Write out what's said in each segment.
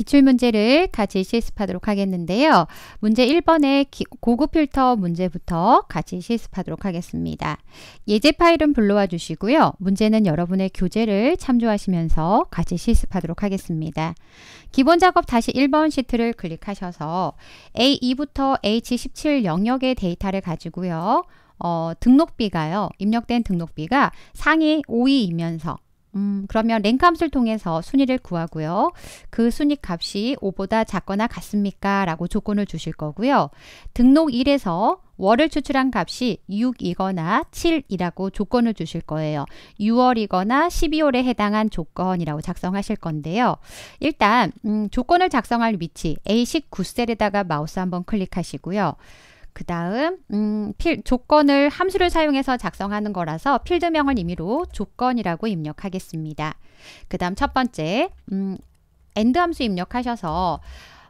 기출문제를 같이 실습하도록 하겠는데요. 문제 1번의 기, 고급 필터 문제부터 같이 실습하도록 하겠습니다. 예제 파일은 불러와 주시고요. 문제는 여러분의 교재를 참조하시면서 같이 실습하도록 하겠습니다. 기본 작업 다시 1번 시트를 클릭하셔서 A2부터 H17 영역의 데이터를 가지고요. 어, 등록비가요. 입력된 등록비가 상위 5위이면서 음, 그러면 랭캄수를 통해서 순위를 구하고요. 그 순위 값이 5보다 작거나 같습니까? 라고 조건을 주실 거고요. 등록 1에서 월을 추출한 값이 6이거나 7이라고 조건을 주실 거예요. 6월이거나 12월에 해당한 조건이라고 작성하실 건데요. 일단 음, 조건을 작성할 위치 A19셀에다가 마우스 한번 클릭하시고요. 그 다음 음, 필, 조건을 함수를 사용해서 작성하는 거라서 필드명을 임의로 조건이라고 입력하겠습니다. 그 다음 첫 번째 음, end 함수 입력하셔서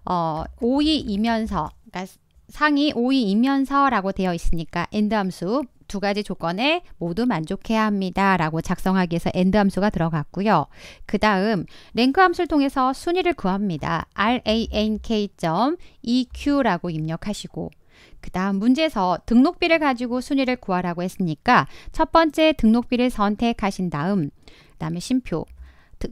어, 5위이면서 그러니까 상이 o e 이면서라고 되어 있으니까 end 함수 두 가지 조건에 모두 만족해야 합니다. 라고 작성하기 위해서 end 함수가 들어갔고요. 그 다음 랭크 함수를 통해서 순위를 구합니다. rank.eq라고 입력하시고 그 다음 문제에서 등록비를 가지고 순위를 구하라고 했으니까 첫 번째 등록비를 선택하신 다음 그 다음에 심표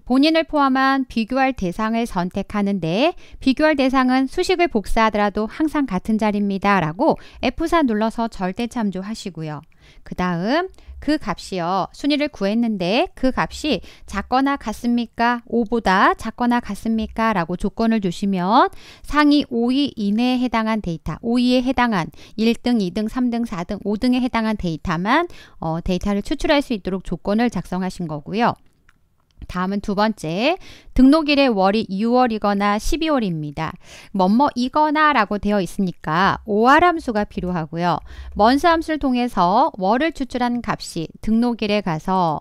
본인을 포함한 비교할 대상을 선택하는데 비교할 대상은 수식을 복사하더라도 항상 같은 자리입니다. 라고 F4 눌러서 절대 참조하시고요. 그 다음 그 값이요. 순위를 구했는데 그 값이 작거나 같습니까? 5보다 작거나 같습니까? 라고 조건을 주시면 상위 5위 이내에 해당한 데이터, 5위에 해당한 1등, 2등, 3등, 4등, 5등에 해당한 데이터만 어, 데이터를 추출할 수 있도록 조건을 작성하신 거고요. 다음은 두 번째. 등록일의 월이 6월이거나 12월입니다. 뭐뭐이거나 라고 되어 있으니까 오활함수가 필요하고요. 먼수함수를 통해서 월을 추출한 값이 등록일에 가서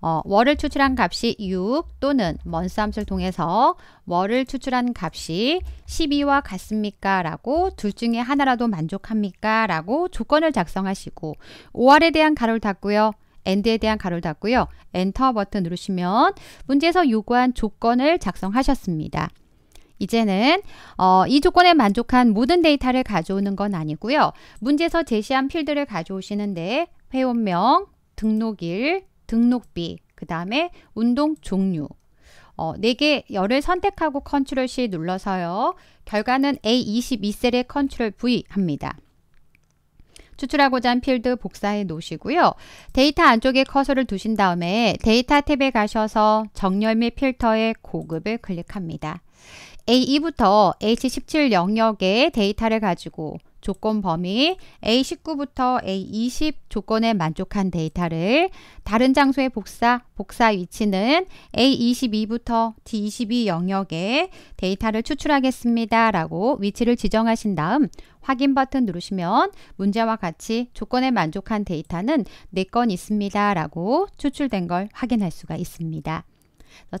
어, 월을 추출한 값이 6 또는 먼스함수를 통해서 월을 추출한 값이 12와 같습니까? 라고 둘 중에 하나라도 만족합니까? 라고 조건을 작성하시고 5월에 대한 가로를 닫고요. 엔드에 대한 가로를 닫고요. 엔터 버튼 누르시면 문제에서 요구한 조건을 작성하셨습니다. 이제는 어, 이 조건에 만족한 모든 데이터를 가져오는 건 아니고요. 문제에서 제시한 필드를 가져오시는데 회원명, 등록일, 등록비, 그 다음에 운동 종류 어, 4개 열을 선택하고 컨트롤 C 눌러서요. 결과는 A22셀에 컨트롤 V 합니다. 추출하고자 한 필드 복사해 놓으시고요. 데이터 안쪽에 커서를 두신 다음에 데이터 탭에 가셔서 정렬 및 필터의 고급을 클릭합니다. A2부터 H17 영역의 데이터를 가지고 조건 범위 A19부터 A20 조건에 만족한 데이터를 다른 장소에 복사, 복사 위치는 A22부터 D22 영역에 데이터를 추출하겠습니다. 라고 위치를 지정하신 다음 확인 버튼 누르시면 문제와 같이 조건에 만족한 데이터는 네 건 있습니다. 라고 추출된 걸 확인할 수가 있습니다.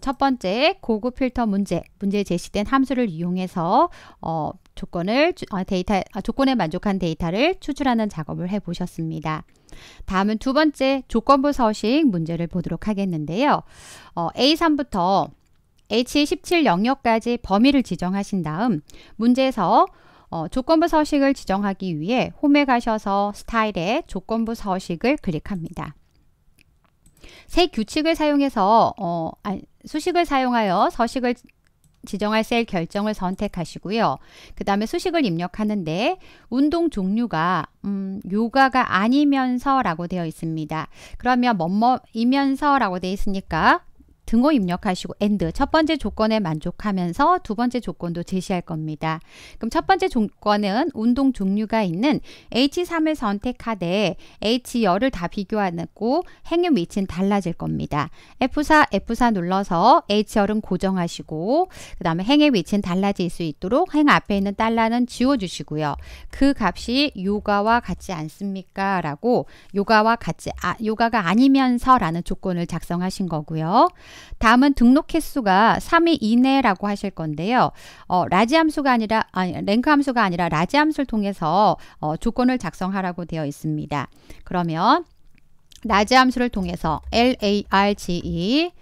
첫 번째 고급 필터 문제 문제 제시된 함수를 이용해서 어, 조건을 아, 데이터 아, 조건에 만족한 데이터를 추출하는 작업을 해 보셨습니다. 다음은 두 번째 조건부 서식 문제를 보도록 하겠는데요. 어, A3부터 H17 영역까지 범위를 지정하신 다음 문제에서 어, 조건부 서식을 지정하기 위해 홈에 가셔서 스타일에 조건부 서식을 클릭합니다. 새 규칙을 사용해서 어, 아니, 수식을 사용하여 서식을 지정할 셀 결정을 선택하시고요. 그 다음에 수식을 입력하는데 운동 종류가 음, 요가가 아니면서 라고 되어 있습니다. 그러면 뭐뭐이면서 라고 되어 있으니까 등호 입력하시고 AND 첫 번째 조건에 만족하면서 두 번째 조건도 제시할 겁니다. 그럼 첫 번째 조건은 운동 종류가 있는 H3을 선택하되 H열을 다 비교하고 행위 위치는 달라질 겁니다. F4, F4 눌러서 H열은 고정하시고 그 다음에 행의 위치는 달라질 수 있도록 행 앞에 있는 달러는 지워주시고요. 그 값이 요가와 같지 않습니까? 라고 요가와 같지 아, 요가가 아니면서라는 조건을 작성하신 거고요. 다음은 등록 횟수가 3위 이내라고 하실 건데요. 어, 라지 함수가 아니라 아니, 랭크 함수가 아니라 라지 함수를 통해서 어, 조건을 작성하라고 되어 있습니다. 그러면 라지 함수를 통해서 LARGE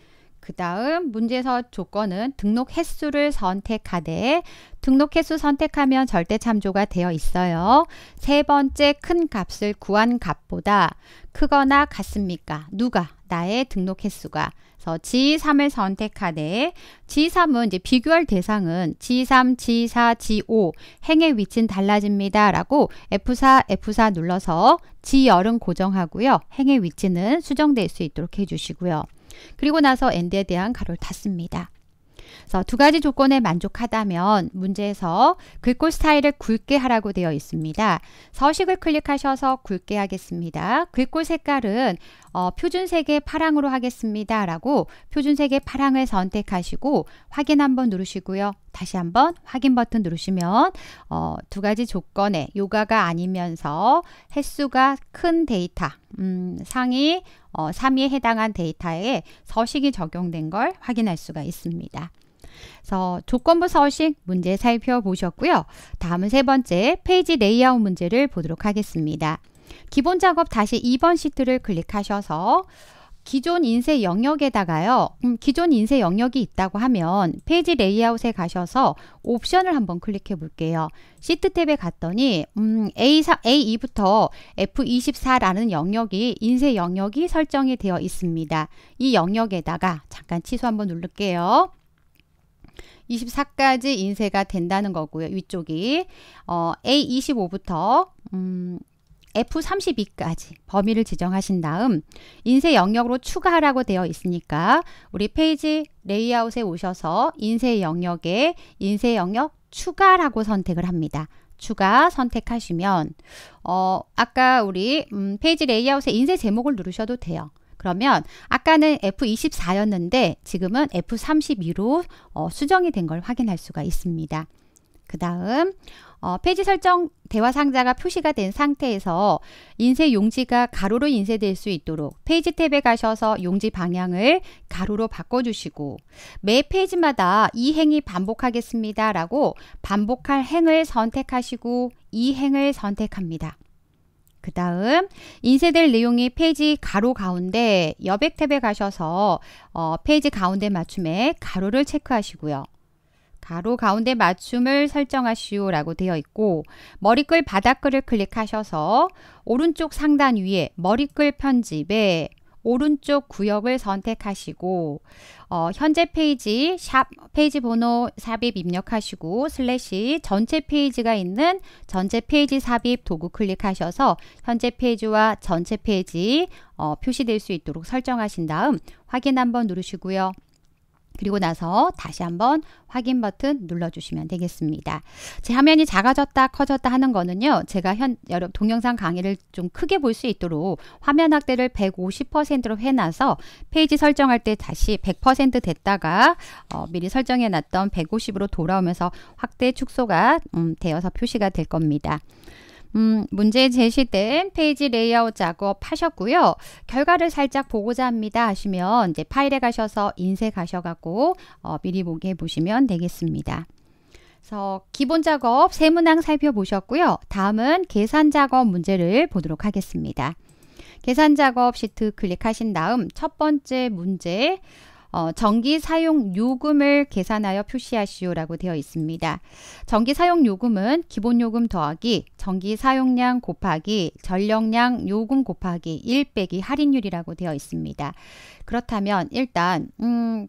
그 다음 문제에서 조건은 등록 횟수를 선택하되 등록 횟수 선택하면 절대 참조가 되어 있어요. 세 번째 큰 값을 구한 값보다 크거나 같습니까? 누가? 나의 등록 횟수가 그래서 G3을 선택하되 G3은 이제 비교할 대상은 G3, G4, G5 행의 위치는 달라집니다. 라고 F4, F4 눌러서 G열은 고정하고요. 행의 위치는 수정될 수 있도록 해주시고요. 그리고 나서 엔드에 대한 가로를 닫습니다. 그래서 두 가지 조건에 만족하다면 문제에서 글꼴 스타일을 굵게 하라고 되어 있습니다. 서식을 클릭하셔서 굵게 하겠습니다. 글꼴 색깔은 어, 표준색의 파랑으로 하겠습니다. 라고 표준색의 파랑을 선택하시고 확인 한번 누르시고요. 다시 한번 확인 버튼 누르시면 어, 두 가지 조건에 요가가 아니면서 횟수가 큰 데이터 음, 상위 어, 3위에 해당한 데이터에 서식이 적용된 걸 확인할 수가 있습니다. 그래서 조건부 서식 문제 살펴보셨고요. 다음은 세 번째 페이지 레이아웃 문제를 보도록 하겠습니다. 기본 작업 다시 2번 시트를 클릭하셔서 기존 인쇄 영역에다가요. 음, 기존 인쇄 영역이 있다고 하면 페이지 레이아웃에 가셔서 옵션을 한번 클릭해 볼게요. 시트 탭에 갔더니 음, A4, A2부터 F24라는 영역이 인쇄 영역이 설정이 되어 있습니다. 이 영역에다가 잠깐 취소 한번 누를게요. 24까지 인쇄가 된다는 거고요. 위쪽이 어, A25부터 음, F32까지 범위를 지정하신 다음 인쇄 영역으로 추가하라고 되어 있으니까 우리 페이지 레이아웃에 오셔서 인쇄 영역에 인쇄 영역 추가라고 선택을 합니다. 추가 선택하시면 어, 아까 우리 음, 페이지 레이아웃에 인쇄 제목을 누르셔도 돼요. 그러면 아까는 F24였는데 지금은 F32로 어, 수정이 된 걸 확인할 수가 있습니다. 그 다음 어, 페이지 설정 대화 상자가 표시가 된 상태에서 인쇄 용지가 가로로 인쇄될 수 있도록 페이지 탭에 가셔서 용지 방향을 가로로 바꿔주시고 매 페이지마다 이 행이 반복하겠습니다 라고 반복할 행을 선택하시고 이 행을 선택합니다. 그 다음 인쇄될 내용이 페이지 가로 가운데 여백 탭에 가셔서 어, 페이지 가운데 맞춤에 가로를 체크하시고요. 가로 가운데 맞춤을 설정하시오 라고 되어 있고 머리글 바닥글을 클릭하셔서 오른쪽 상단 위에 머리글 편집에 오른쪽 구역을 선택하시고 어, 현재 페이지 샵 페이지 번호 삽입 입력하시고 슬래시 전체 페이지가 있는 전체 페이지 삽입 도구 클릭하셔서 현재 페이지와 전체 페이지 어, 표시될 수 있도록 설정하신 다음 확인 한번 누르시고요. 그리고 나서 다시 한번 확인 버튼 눌러주시면 되겠습니다. 제 화면이 작아졌다 커졌다 하는 거는요. 제가 현 여러 동영상 강의를 좀 크게 볼 수 있도록 화면 확대를 150%로 해놔서 페이지 설정할 때 다시 100% 됐다가 어, 미리 설정해놨던 150으로 돌아오면서 확대 축소가 음, 되어서 표시가 될 겁니다. 음, 문제 제시된 페이지 레이아웃 작업 하셨고요. 결과를 살짝 보고자 합니다 하시면 이제 파일에 가셔서 인쇄가셔갖고 어, 미리 보게 보시면 되겠습니다. 그래서 기본 작업 세 문항 살펴보셨고요. 다음은 계산 작업 문제를 보도록 하겠습니다. 계산 작업 시트 클릭하신 다음 첫 번째 문제 어, 전기 사용 요금을 계산하여 표시하시오라고 되어 있습니다. 전기 사용 요금은 기본 요금 더하기 전기 사용량 곱하기 전력량 요금 곱하기 1 빼기 할인율이라고 되어 있습니다. 그렇다면 일단 음,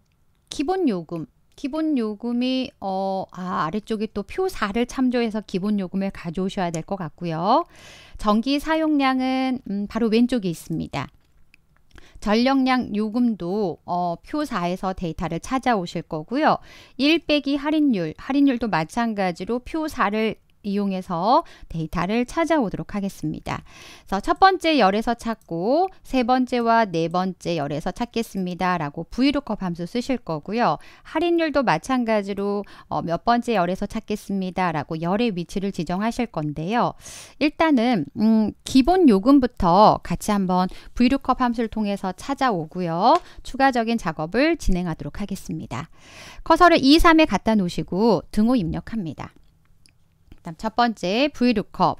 기본 요금 기본 요금이 어, 아, 아래쪽에 또 표 4를 참조해서 기본 요금을 가져오셔야 될 것 같고요. 전기 사용량은 음, 바로 왼쪽에 있습니다. 전력량 요금도 어, 표사에서 데이터를 찾아오실 거고요. 1 빼기 할인율, 할인율도 마찬가지로 표사를 이용해서 데이터를 찾아오도록 하겠습니다. 그래서 첫 번째 열에서 찾고 세 번째와 네 번째 열에서 찾겠습니다. 라고 v l o o 함수 쓰실 거고요. 할인율도 마찬가지로 어, 몇 번째 열에서 찾겠습니다. 라고 열의 위치를 지정하실 건데요. 일단은 음, 기본 요금부터 같이 한번 v l o o 함수를 통해서 찾아오고요. 추가적인 작업을 진행하도록 하겠습니다. 커서를 2, 3에 갖다 놓으시고 등호 입력합니다. 첫 번째, 브이루컵.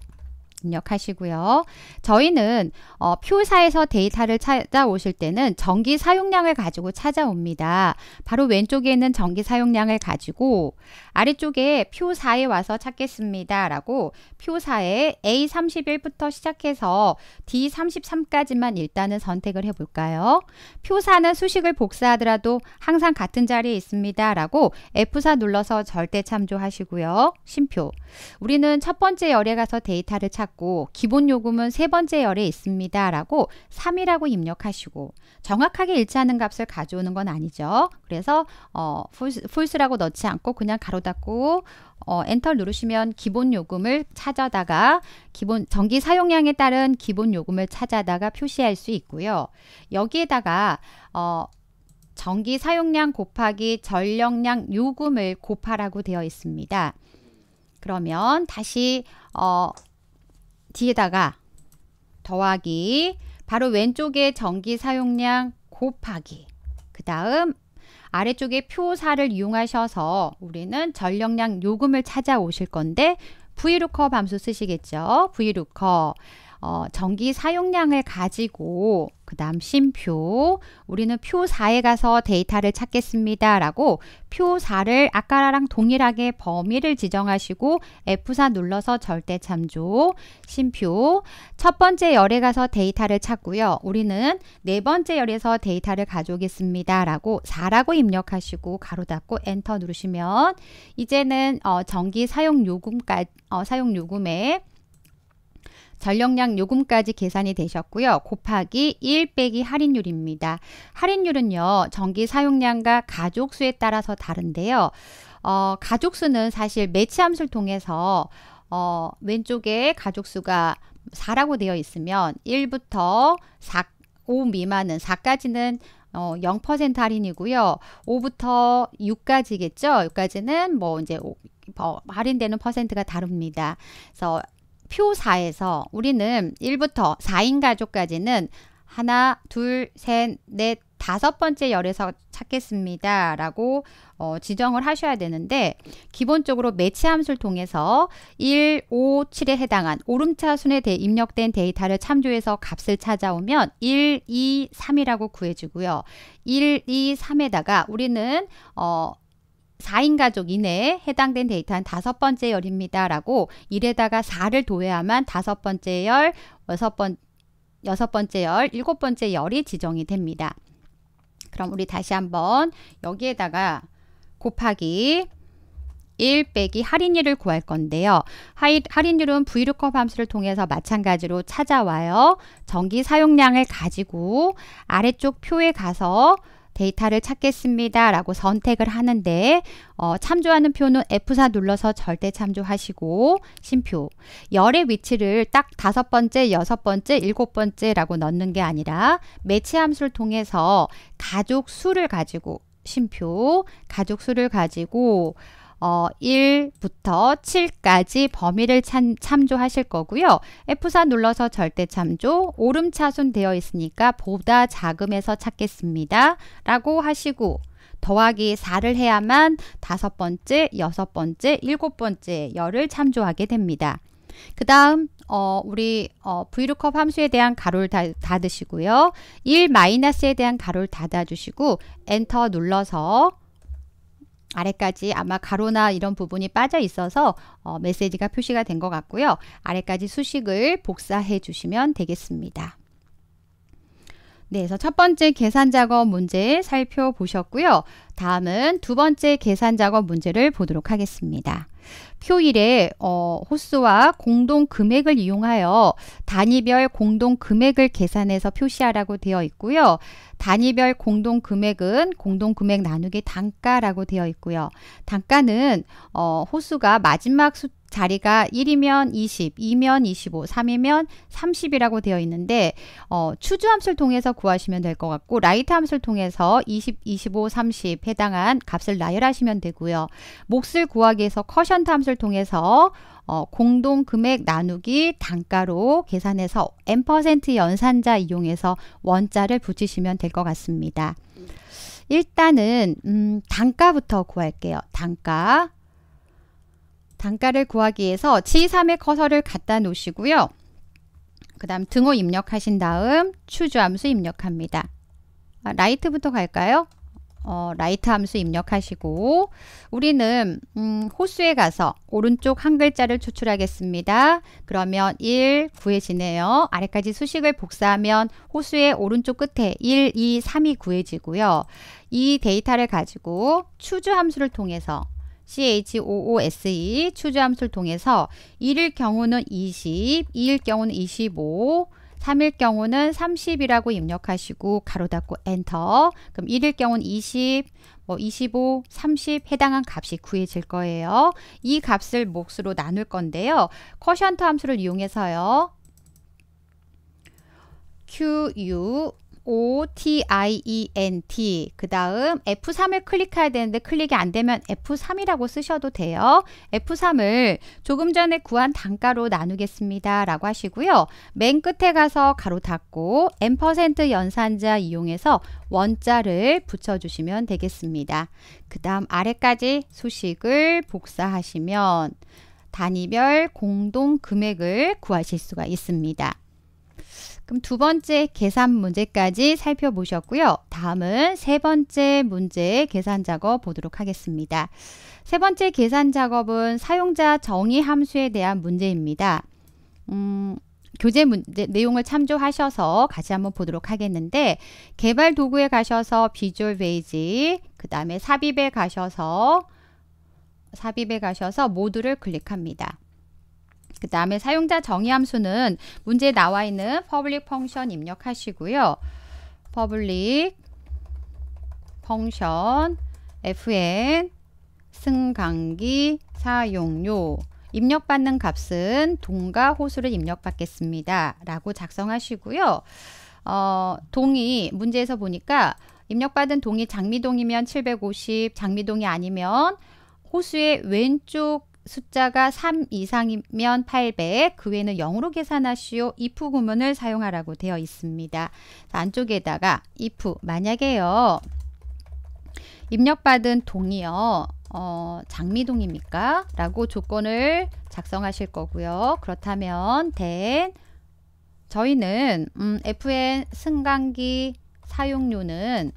입력하시고요. 저희는 어, 표사에서 데이터를 찾아오실 때는 전기 사용량을 가지고 찾아옵니다. 바로 왼쪽에 있는 전기 사용량을 가지고 아래쪽에 표사에 와서 찾겠습니다. 라고 표사에 A31부터 시작해서 D33까지만 일단은 선택을 해볼까요? 표사는 수식을 복사하더라도 항상 같은 자리에 있습니다. 라고 F4 눌러서 절대 참조하시고요. 심표 우리는 첫 번째 열에 가서 데이터를 찾고 찾고 기본 요금은 세 번째 열에 있습니다. 라고 3이라고 입력하시고 정확하게 일치하는 값을 가져오는 건 아니죠. 그래서 어, 풀스, 라고 넣지 않고 그냥 가로 닫고 어, 엔터 누르시면 기본 요금을 찾아다가 기본 전기 사용량에 따른 기본 요금을 찾아다가 표시할 수 있고요. 여기에다가 어, 전기 사용량 곱하기 전력량 요금을 곱하라고 되어 있습니다. 그러면 다시 어, 뒤에다가 더하기 바로 왼쪽에 전기 사용량 곱하기 그 다음 아래쪽에 표사를 이용하셔서 우리는 전력량 요금을 찾아오실 건데 브이루커 밤수 쓰시겠죠. 브이루커 어, 전기 사용량을 가지고 그 다음 심표 우리는 표 4에 가서 데이터를 찾겠습니다 라고 표 4를 아까랑 동일하게 범위를 지정하시고 F4 눌러서 절대 참조 심표 첫 번째 열에 가서 데이터를 찾고요 우리는 네 번째 열에서 데이터를 가져오겠습니다 라고 4라고 입력하시고 가로 닫고 엔터 누르시면 이제는 어, 전기 사용 요금까지 어, 사용 요금에 전력량 요금까지 계산이 되셨고요. 곱하기 1 빼기 할인율입니다. 할인율은요. 전기 사용량과 가족 수에 따라서 다른데요. 어, 가족 수는 사실 매치 함수를 통해서 어, 왼쪽에 가족 수가 4라고 되어 있으면 1부터 4, 5 미만은 4까지는 어, 0% 할인이고요. 5부터 6까지겠죠. 6까지는 뭐 이제 어, 할인되는 퍼센트가 다릅니다. 그래서 표 4에서 우리는 1부터 4인 가족까지는 하나, 둘, 셋, 넷, 다섯 번째 열에서 찾겠습니다. 라고 어, 지정을 하셔야 되는데 기본적으로 매치 함수를 통해서 1, 5, 7에 해당한 오름차순에 대해 입력된 데이터를 참조해서 값을 찾아오면 1, 2, 3이라고 구해주고요. 1, 2, 3에다가 우리는 어, 4인 가족 이내에 해당된 데이터는 다섯 번째 열입니다. 라고 1에다가 4를 도해야만 다섯 번째 열, 여섯, 번, 여섯 번째 열, 일곱 번째 열이 지정이 됩니다. 그럼 우리 다시 한번 여기에다가 곱하기 1 빼기 할인율을 구할 건데요. 하이, 할인율은 v l o o 함수를 통해서 마찬가지로 찾아와요. 전기 사용량을 가지고 아래쪽 표에 가서 데이터를 찾겠습니다. 라고 선택을 하는데 어, 참조하는 표는 F4 눌러서 절대 참조하시고 심표 열의 위치를 딱 다섯 번째, 여섯 번째, 일곱 번째라고 넣는 게 아니라 매치 함수를 통해서 가족 수를 가지고 심표 가족 수를 가지고 어, 1부터 7까지 범위를 참, 참조하실 거고요. F4 눌러서 절대 참조, 오름차순 되어 있으니까 보다 작음에서 찾겠습니다. 라고 하시고 더하기 4를 해야만 다섯 번째, 여섯 번째, 일곱 번째 열을 참조하게 됩니다. 그 다음 어, 우리 어, v l o o 함수에 대한 가로를 다, 닫으시고요. 1-에 대한 가로를 닫아주시고 엔터 눌러서 아래까지 아마 가로나 이런 부분이 빠져 있어서 어, 메시지가 표시가 된 것 같고요. 아래까지 수식을 복사해 주시면 되겠습니다. 네, 그래서 첫 번째 계산 작업 문제 살펴보셨고요. 다음은 두 번째 계산 작업 문제를 보도록 하겠습니다. 표일에 어, 호수와 공동 금액을 이용하여 단위별 공동 금액을 계산해서 표시하라고 되어 있고요. 단위별 공동 금액은 공동 금액 나누기 단가라고 되어 있고요. 단가는 어, 호수가 마지막 숫자 자리가 1이면 20, 2면 25, 3이면 30이라고 되어 있는데 어, 추주 함수를 통해서 구하시면 될 것 같고 라이트 함수를 통해서 20, 25, 30 해당한 값을 나열하시면 되고요. 몫을 구하기 위해서 커션트 함수를 통해서 어, 공동 금액 나누기 단가로 계산해서 n% 연산자 이용해서 원자를 붙이시면 될 것 같습니다. 일단은 음, 단가부터 구할게요. 단가 단가를 구하기 위해서 G3의 커서를 갖다 놓으시고요. 그 다음 등호 입력하신 다음 추주 함수 입력합니다. 아, 라이트부터 갈까요? 어, 라이트 함수 입력하시고 우리는 음, 호수에 가서 오른쪽 한 글자를 추출하겠습니다. 그러면 1, 구해지네요 아래까지 수식을 복사하면 호수의 오른쪽 끝에 1, 2, 3이 구해지고요. 이 데이터를 가지고 추주 함수를 통해서 CHOOSE 추주 함수를 통해서 1일 경우는 20, 2일 경우는 25, 3일 경우는 30이라고 입력하시고 가로 닫고 엔터 그럼 1일 경우는 20, 뭐 25, 30 해당한 값이 구해질 거예요. 이 값을 몫으로 나눌 건데요. 커션트 함수를 이용해서요. QU O-T-I-E-N-T 그 다음 F3을 클릭해야 되는데 클릭이 안 되면 F3이라고 쓰셔도 돼요. F3을 조금 전에 구한 단가로 나누겠습니다. 라고 하시고요. 맨 끝에 가서 가로 닫고 M% 연산자 이용해서 원자를 붙여주시면 되겠습니다. 그 다음 아래까지 수식을 복사하시면 단위별 공동 금액을 구하실 수가 있습니다. 그럼 두 번째 계산 문제까지 살펴보셨고요. 다음은 세 번째 문제 계산 작업 보도록 하겠습니다. 세 번째 계산 작업은 사용자 정의 함수에 대한 문제입니다. 음, 교재 문제, 내용을 참조하셔서 같이 한번 보도록 하겠는데 개발 도구에 가셔서 비주얼 베이직, 그 다음에 삽입에 가셔서 삽입에 가셔서 모두를 클릭합니다. 그 다음에 사용자 정의 함수는 문제에 나와 있는 public function 입력하시고요. public function fn 승강기 사용료 입력받는 값은 동과 호수를 입력받겠습니다. 라고 작성하시고요. 어, 동이 문제에서 보니까 입력받은 동이 장미동이면 750, 장미동이 아니면 호수의 왼쪽 숫자가 3 이상이면 800, 그 외에는 0으로 계산하시오 if 구문을 사용하라고 되어 있습니다. 안쪽에다가 if 만약에요. 입력받은 동이요. 어, 장미동입니까? 라고 조건을 작성하실 거고요. 그렇다면 된 저희는 음, FN 승강기 사용료는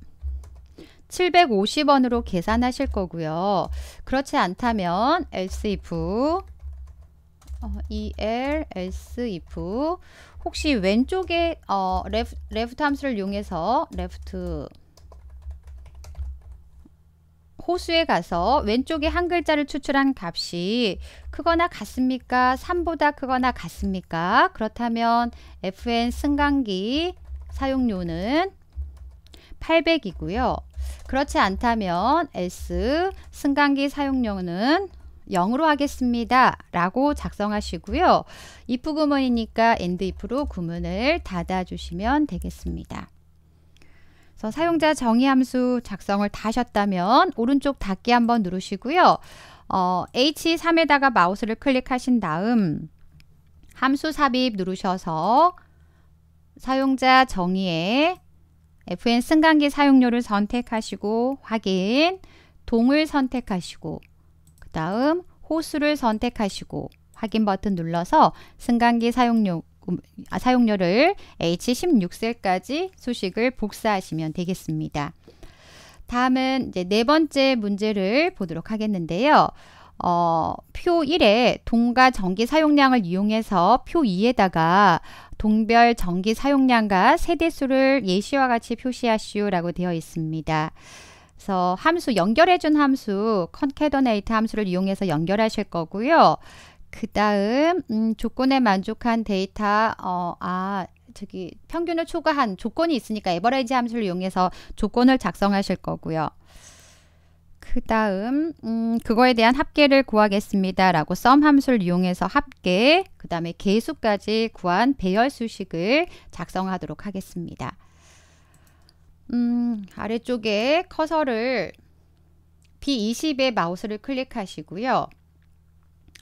750원으로 계산하실 거고요. 그렇지 않다면 else if 어, EL, else if 혹시 왼쪽에 어, left, left 함수를 이용해서 left 호수에 가서 왼쪽에 한 글자를 추출한 값이 크거나 같습니까? 3보다 크거나 같습니까? 그렇다면 FN 승강기 사용료는 800이고요. 그렇지 않다면 S 승강기 사용료는 0으로 하겠습니다. 라고 작성하시고요. if 구문이니까 and if로 구문을 닫아주시면 되겠습니다. 그래서 사용자 정의 함수 작성을 다 하셨다면 오른쪽 닫기 한번 누르시고요. 어, H3에다가 마우스를 클릭하신 다음 함수 삽입 누르셔서 사용자 정의에 FN 승강기 사용료를 선택하시고 확인 동을 선택하시고 그 다음 호수를 선택하시고 확인 버튼 눌러서 승강기 사용료 음, 아, 사용료를 H16셀까지 소식을 복사하시면 되겠습니다. 다음은 이제 네 번째 문제를 보도록 하겠는데요. 어, 표 1에 동가 전기 사용량을 이용해서 표 2에다가 동별 전기 사용량과 세대수를 예시와 같이 표시하시오라고 되어 있습니다. 그래서 함수 연결해준 함수 컨캐더네이트 함수를 이용해서 연결하실 거고요. 그 다음 음, 조건에 만족한 데이터 어, 아 저기 평균을 초과한 조건이 있으니까 에버레이지 함수를 이용해서 조건을 작성하실 거고요. 그 다음 음, 그거에 대한 합계를 구하겠습니다. 라고 썸 함수를 이용해서 합계, 그 다음에 개수까지 구한 배열 수식을 작성하도록 하겠습니다. 음, 아래쪽에 커서를 B20에 마우스를 클릭하시고요.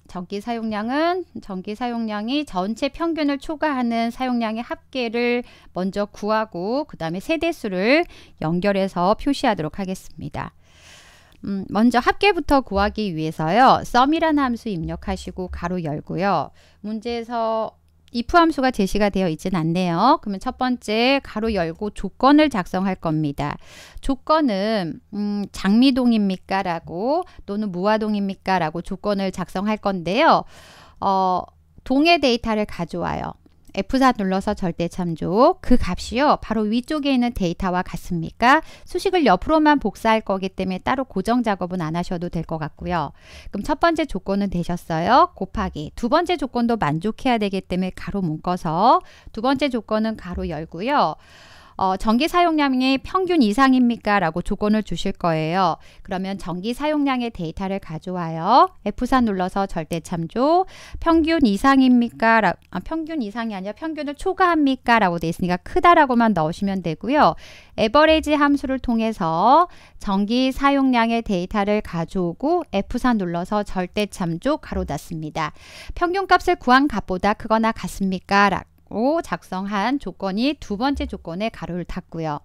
전기 사용량은 전기 사용량이 전체 평균을 초과하는 사용량의 합계를 먼저 구하고 그 다음에 세대수를 연결해서 표시하도록 하겠습니다. 음, 먼저 합계부터 구하기 위해서요. sum이라는 함수 입력하시고 가로 열고요. 문제에서 if 함수가 제시가 되어 있진 않네요. 그러면 첫 번째 가로 열고 조건을 작성할 겁니다. 조건은 음, 장미동입니까? 라고 또는 무화동입니까? 라고 조건을 작성할 건데요. 어, 동의 데이터를 가져와요. F4 눌러서 절대 참조 그 값이요 바로 위쪽에 있는 데이터와 같습니까? 수식을 옆으로만 복사할 거기 때문에 따로 고정 작업은 안 하셔도 될 것 같고요. 그럼 첫 번째 조건은 되셨어요. 곱하기 두 번째 조건도 만족해야 되기 때문에 가로 묶어서 두 번째 조건은 가로 열고요. 어, 전기 사용량이 평균 이상입니까? 라고 조건을 주실 거예요. 그러면 전기 사용량의 데이터를 가져와요. F4 눌러서 절대 참조. 평균 이상입니까? 라, 아, 평균 이상이 아니라 평균을 초과합니까? 라고 돼 있으니까 크다라고만 넣으시면 되고요. 에버레지 이 함수를 통해서 전기 사용량의 데이터를 가져오고 F4 눌러서 절대 참조 가로 닫습니다. 평균값을 구한 값보다 크거나 같습니까? 라, 로 작성한 조건이 두 번째 조건에 가로를 닫고요.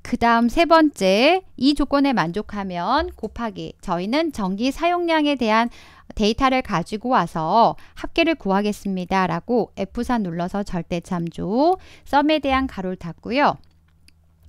그 다음 세 번째 이 조건에 만족하면 곱하기 저희는 전기 사용량에 대한 데이터를 가지고 와서 합계를 구하겠습니다 라고 F4 눌러서 절대참조 썸에 대한 가로를 닫고요.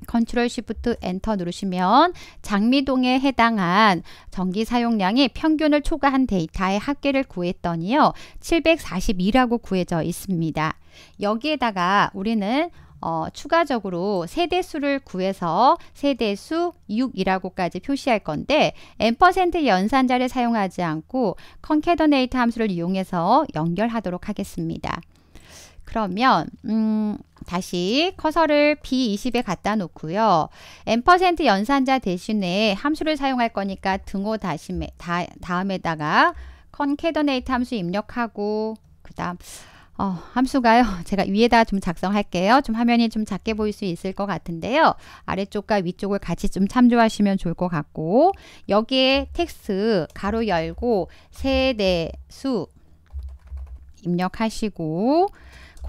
컨트롤 시프트 엔터 누르시면 장미동에 해당한 전기 사용량이 평균을 초과한 데이터의 합계를 구했더니요. 742라고 구해져 있습니다. 여기에다가 우리는 어, 추가적으로 세대수를 구해서 세대수 6이라고까지 표시할 건데 n% 연산자를 사용하지 않고 컨캐더네이트 함수를 이용해서 연결하도록 하겠습니다. 그러면 음, 다시 커서를 B20에 갖다 놓고요. n% 연산자 대신에 함수를 사용할 거니까 등호 다시에 다, 다음에다가 컨캐더네이트 함수 입력하고 그 다음 어, 함수가요. 제가 위에다 좀 작성할게요. 좀 화면이 좀 작게 보일 수 있을 것 같은데요. 아래쪽과 위쪽을 같이 좀 참조하시면 좋을 것 같고 여기에 텍스트 가로 열고 세대수 입력하시고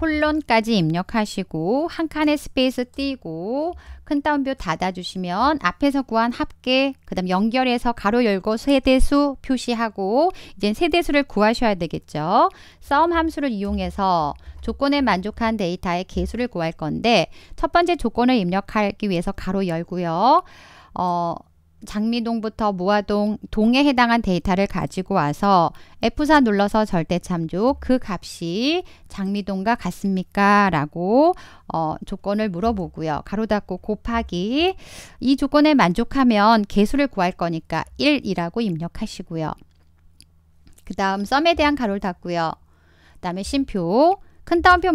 콜론까지 입력하시고 한 칸의 스페이스 띄고 큰 따옴표 닫아주시면 앞에서 구한 합계 그 다음 연결해서 가로 열고 세대수 표시하고 이제 세대수를 구하셔야 되겠죠. 썸 함수를 이용해서 조건에 만족한 데이터의 개수를 구할 건데 첫 번째 조건을 입력하기 위해서 가로 열고요. 어, 장미동부터 무화동 동에 해당한 데이터를 가지고 와서 F4 눌러서 절대 참조 그 값이 장미동과 같습니까? 라고 어, 조건을 물어보고요. 가로 닫고 곱하기 이 조건에 만족하면 개수를 구할 거니까 1이라고 입력하시고요. 그 다음 썸에 대한 가로를 닫고요. 그 다음에 심표 큰 따옴표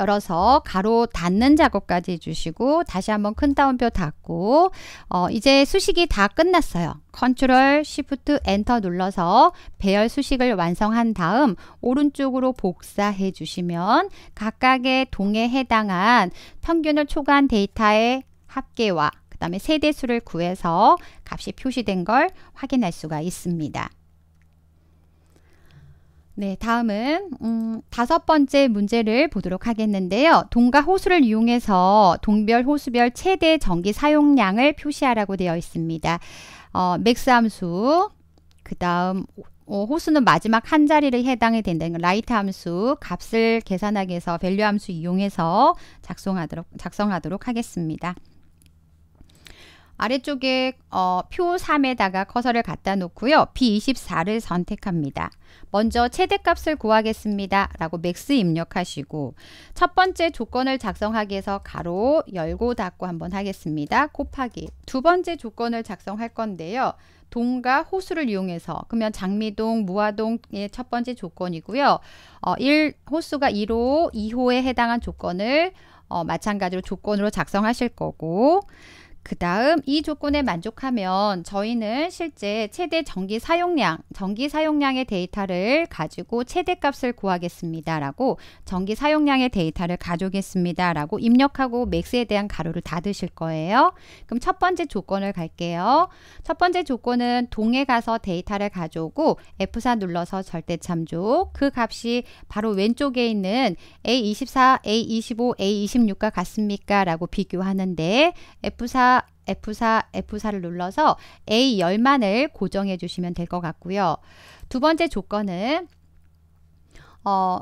열어서 가로 닫는 작업까지 해주시고 다시 한번 큰 따옴표 닫고 어, 이제 수식이 다 끝났어요. 컨트롤 시프트 엔터 눌러서 배열 수식을 완성한 다음 오른쪽으로 복사해 주시면 각각의 동에 해당한 평균을 초과한 데이터의 합계와 그 다음에 세대수를 구해서 값이 표시된 걸 확인할 수가 있습니다. 네, 다음은 음, 다섯 번째 문제를 보도록 하겠는데요. 동과 호수를 이용해서 동별, 호수별 최대 전기 사용량을 표시하라고 되어 있습니다. 어, 맥스 함수, 그 다음 어, 호수는 마지막 한 자리를 해당이 된다는 라이트 함수 값을 계산하기 위해서 밸류 함수 이용해서 작성하도록, 작성하도록 하겠습니다. 아래쪽에 어, 표 3에다가 커서를 갖다 놓고요. B24를 선택합니다. 먼저 최대값을 구하겠습니다. 라고 맥스 입력하시고 첫 번째 조건을 작성하기 위해서 가로 열고 닫고 한번 하겠습니다. 곱하기 두 번째 조건을 작성할 건데요. 동과 호수를 이용해서 그러면 장미동, 무화동의 첫 번째 조건이고요. 어, 1 호수가 1호, 2호에 해당한 조건을 어, 마찬가지로 조건으로 작성하실 거고 그 다음 이 조건에 만족하면 저희는 실제 최대 전기 사용량, 전기 사용량의 데이터를 가지고 최대값을 구하겠습니다. 라고 전기 사용량의 데이터를 가져오겠습니다. 라고 입력하고 맥스에 대한 가로를 닫으실 거예요. 그럼 첫 번째 조건을 갈게요. 첫 번째 조건은 동에 가서 데이터를 가져오고 F4 눌러서 절대 참조 그 값이 바로 왼쪽에 있는 A24, A25, A26과 같습니까? 라고 비교하는데 F4 F4, F4를 눌러서 A10만을 고정해 주시면 될 것 같고요. 두 번째 조건은 어,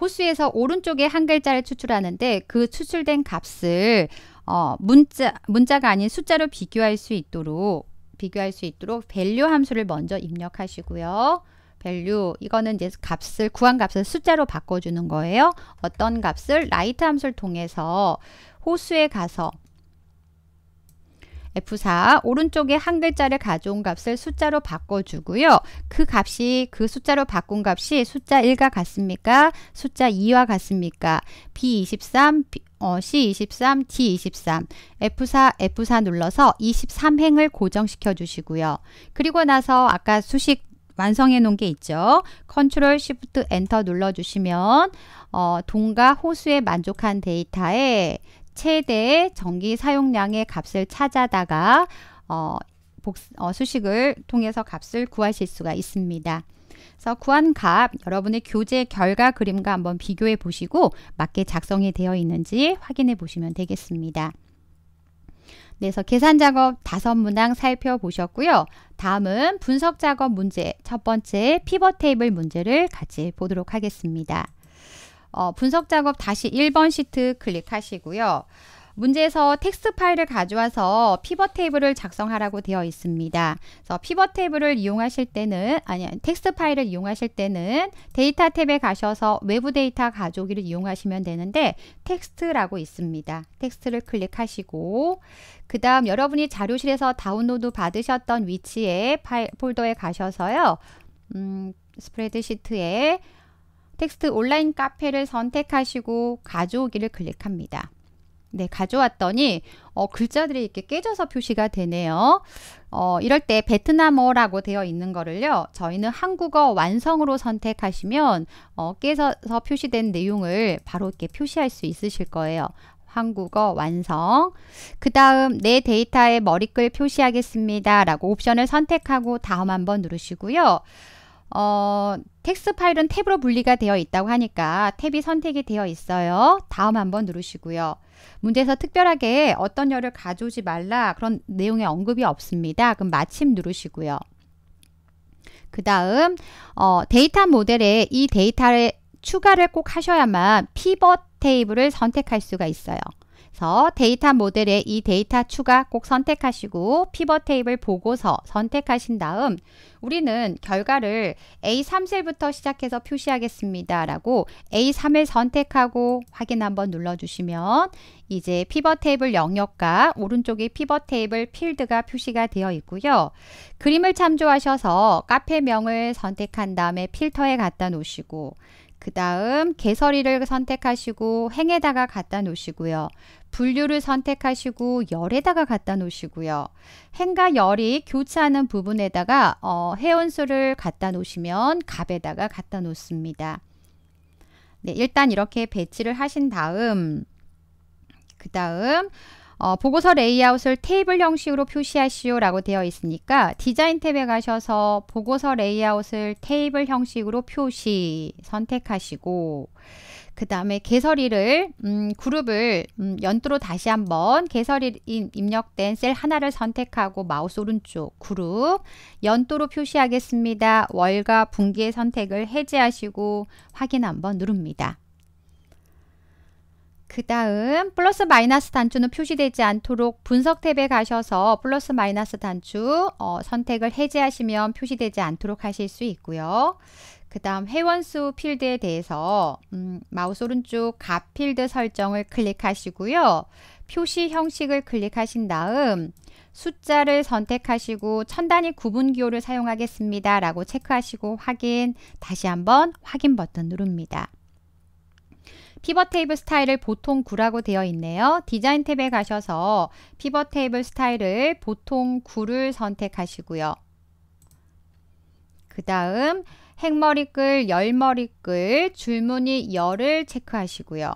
호수에서 오른쪽에 한 글자를 추출하는데 그 추출된 값을 어, 문자, 문자가 아닌 숫자로 비교할 수 있도록 비교할 수 있도록 밸류 함수를 먼저 입력하시고요. 밸류 이거는 이제 값을 구한 값을 숫자로 바꿔주는 거예요. 어떤 값을 라이트 함수를 통해서 호수에 가서 F4 오른쪽에 한 글자를 가져온 값을 숫자로 바꿔주고요. 그 값이 그 숫자로 바꾼 값이 숫자 1과 같습니까? 숫자 2와 같습니까? B23, B, 어, C23, D23, F4, F4 눌러서 23행을 고정시켜 주시고요. 그리고 나서 아까 수식 완성해 놓은 게 있죠. 컨트롤 쉬프트 엔터 눌러 주시면 어, 동과 호수에 만족한 데이터에 최대의 전기 사용량의 값을 찾아다가 어, 복, 어, 수식을 통해서 값을 구하실 수가 있습니다. 그래서 구한 값 여러분의 교재 결과 그림과 한번 비교해 보시고 맞게 작성이 되어 있는지 확인해 보시면 되겠습니다. 네, 그래서 계산 작업 다섯 문항 살펴보셨고요. 다음은 분석 작업 문제 첫 번째 피벗 테이블 문제를 같이 보도록 하겠습니다. 어, 분석 작업 다시 1번 시트 클릭하시고요. 문제에서 텍스트 파일을 가져와서 피벗 테이블을 작성하라고 되어 있습니다. 그래서 피벗 테이블을 이용하실 때는 아니 텍스트 파일을 이용하실 때는 데이터 탭에 가셔서 외부 데이터 가져오기를 이용하시면 되는데 텍스트라고 있습니다. 텍스트를 클릭하시고 그 다음 여러분이 자료실에서 다운로드 받으셨던 위치에 파일 폴더에 가셔서요. 음, 스프레드시트에 텍스트 온라인 카페를 선택하시고 가져오기를 클릭합니다. 네, 가져왔더니 어, 글자들이 이렇게 깨져서 표시가 되네요. 어, 이럴 때 베트남어라고 되어 있는 거를요. 저희는 한국어 완성으로 선택하시면 어, 깨져서 표시된 내용을 바로 이렇게 표시할 수 있으실 거예요. 한국어 완성 그 다음 내 데이터에 머리글 표시하겠습니다 라고 옵션을 선택하고 다음 한번 누르시고요 어, 텍스 파일은 탭으로 분리가 되어 있다고 하니까 탭이 선택이 되어 있어요. 다음 한번 누르시고요. 문제에서 특별하게 어떤 열을 가져오지 말라 그런 내용의 언급이 없습니다. 그럼 마침 누르시고요. 그 다음 어, 데이터 모델에 이 데이터를 추가를 꼭 하셔야만 피벗 테이블을 선택할 수가 있어요. 그래서 데이터 모델에 이 데이터 추가 꼭 선택하시고 피벗 테이블 보고서 선택하신 다음 우리는 결과를 A3셀부터 시작해서 표시하겠습니다. 라고 A3을 선택하고 확인 한번 눌러주시면 이제 피벗 테이블 영역과 오른쪽에 피벗 테이블 필드가 표시가 되어 있고요. 그림을 참조하셔서 카페명을 선택한 다음에 필터에 갖다 놓으시고 그 다음 개설이를 선택하시고 행에다가 갖다 놓으시고요. 분류를 선택하시고 열에다가 갖다 놓으시고요. 행과 열이 교차하는 부분에다가 어, 해온수를 갖다 놓으시면 값에다가 갖다 놓습니다. 네, 일단 이렇게 배치를 하신 다음 그 다음 어, 보고서 레이아웃을 테이블 형식으로 표시하시오라고 되어 있으니까 디자인 탭에 가셔서 보고서 레이아웃을 테이블 형식으로 표시 선택하시고 그 다음에 개설일을 음, 그룹을 음, 연도로 다시 한번 개설일 입력된 셀 하나를 선택하고 마우스 오른쪽 그룹 연도로 표시하겠습니다. 월과 분기의 선택을 해제하시고 확인 한번 누릅니다. 그 다음 플러스 마이너스 단추는 표시되지 않도록 분석 탭에 가셔서 플러스 마이너스 단추 어, 선택을 해제하시면 표시되지 않도록 하실 수 있고요. 그 다음 회원수 필드에 대해서 음, 마우스 오른쪽 값 필드 설정을 클릭하시고요. 표시 형식을 클릭하신 다음 숫자를 선택하시고 천 단위 구분 기호를 사용하겠습니다. 라고 체크하시고 확인 다시 한번 확인 버튼 누릅니다. 피벗 테이블 스타일을 보통 9라고 되어 있네요. 디자인 탭에 가셔서 피벗 테이블 스타일을 보통 9를 선택하시고요. 그 다음 행머리글, 열머리글, 줄무늬 열을 체크하시고요.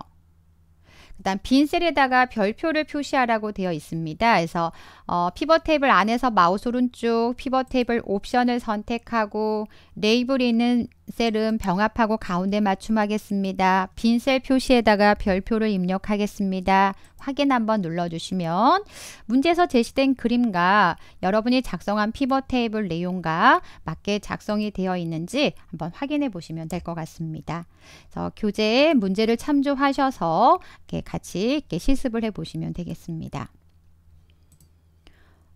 그 다음 빈셀에다가 별표를 표시하라고 되어 있습니다. 그래서 어, 피벗 테이블 안에서 마우스 오른쪽 피벗 테이블 옵션을 선택하고 레이블이 있는 셀은 병합하고 가운데 맞춤하겠습니다. 빈 셀 표시에다가 별표를 입력하겠습니다. 확인 한번 눌러주시면 문제에서 제시된 그림과 여러분이 작성한 피벗 테이블 내용과 맞게 작성이 되어 있는지 한번 확인해 보시면 될 것 같습니다. 그래서 교재에 문제를 참조하셔서 이렇게 같이 이렇게 실습을 해 보시면 되겠습니다.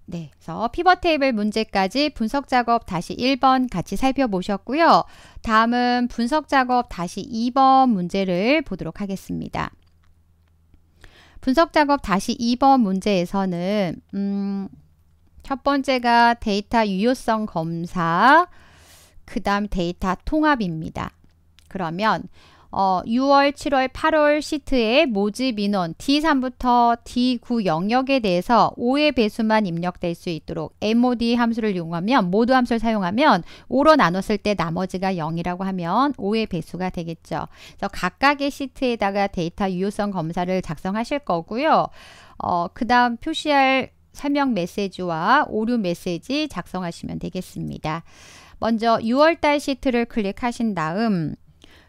네, 그래서 피벗 테이블 문제까지 분석 작업 다시 1번 같이 살펴보셨고요. 다음은 분석 작업 다시 2번 문제를 보도록 하겠습니다. 분석 작업 다시 2번 문제에서는 음, 첫 번째가 데이터 유효성 검사, 그 다음 데이터 통합입니다. 그러면 어, 6월, 7월, 8월 시트의 모집 인원 D3부터 D9 영역에 대해서 5의 배수만 입력될 수 있도록 MOD 함수를 이용하면 모두 함수를 사용하면 5로 나눴을 때 나머지가 0이라고 하면 5의 배수가 되겠죠. 그래서 각각의 시트에다가 데이터 유효성 검사를 작성하실 거고요. 어, 그 다음 표시할 설명 메시지와 오류 메시지 작성하시면 되겠습니다. 먼저 6월달 시트를 클릭하신 다음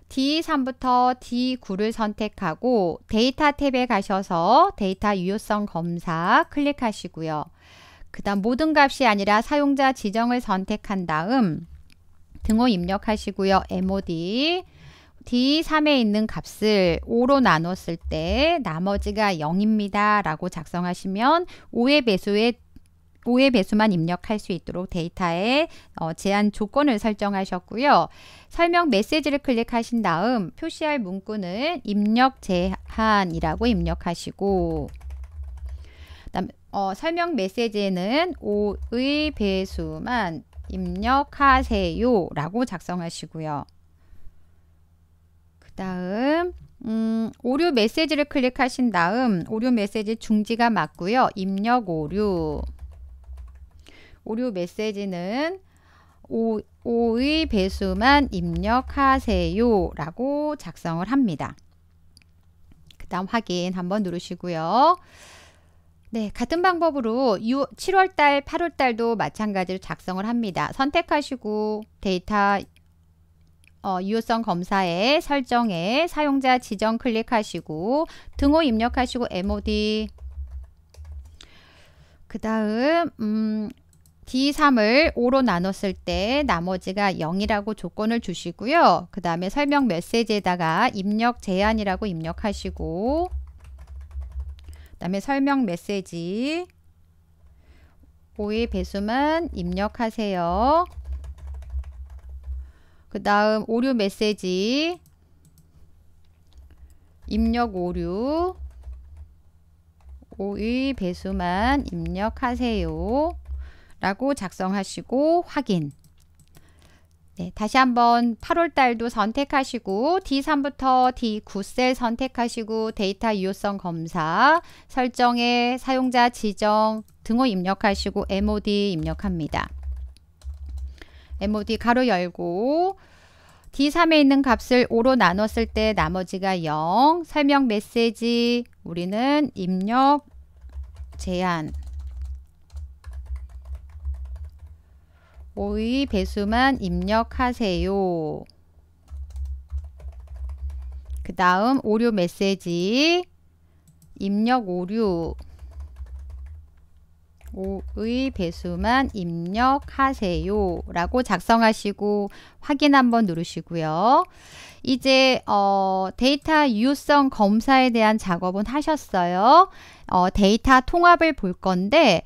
D3부터 D9를 선택하고 데이터 탭에 가셔서 데이터 유효성 검사 클릭하시고요. 그 다음 모든 값이 아니라 사용자 지정을 선택한 다음 등호 입력하시고요. MOD D3에 있는 값을 5로 나눴을 때 나머지가 0입니다. 라고 작성하시면 5의 배수에 5의 배수만 입력할 수 있도록 데이터에 어, 제한 조건을 설정하셨고요. 설명 메시지를 클릭하신 다음 표시할 문구는 입력 제한이라고 입력하시고 그다음 어, 설명 메시지에는 5의 배수만 입력하세요 라고 작성하시고요. 그 다음 음, 오류 메시지를 클릭하신 다음 오류 메시지 중지가 맞고요. 입력 오류 오류 메시지는 5, 5의 배수만 입력하세요 라고 작성을 합니다. 그 다음 확인 한번 누르시고요. 네, 같은 방법으로 7월달, 8월달도 마찬가지로 작성을 합니다. 선택하시고 데이터 어, 유효성 검사에 설정에 사용자 지정 클릭하시고 등호 입력하시고 MOD 그 다음 음, D3을 5로 나눴을 때 나머지가 0이라고 조건을 주시고요. 그 다음에 설명 메시지에다가 입력 제한이라고 입력하시고 그 다음에 설명 메시지 5의 배수만 입력하세요. 그 다음 오류 메시지 입력 오류 5의 배수만 입력하세요. 라고 작성하시고 확인 네, 다시 한번 8월달도 선택하시고 D3부터 D9셀 선택하시고 데이터 유효성 검사 설정에 사용자 지정 등호 입력하시고 MOD 입력합니다. MOD 가로 열고 D3에 있는 값을 5로 나눴을 때 나머지가 0 설명 메시지 우리는 입력 제한 모의 배수만 입력하세요. 그 다음 오류 메시지 입력 오류 오의 배수만 입력하세요 라고 작성하시고 확인 한번 누르시고요 이제 어, 데이터 유효성 검사에 대한 작업은 하셨어요 어, 데이터 통합을 볼 건데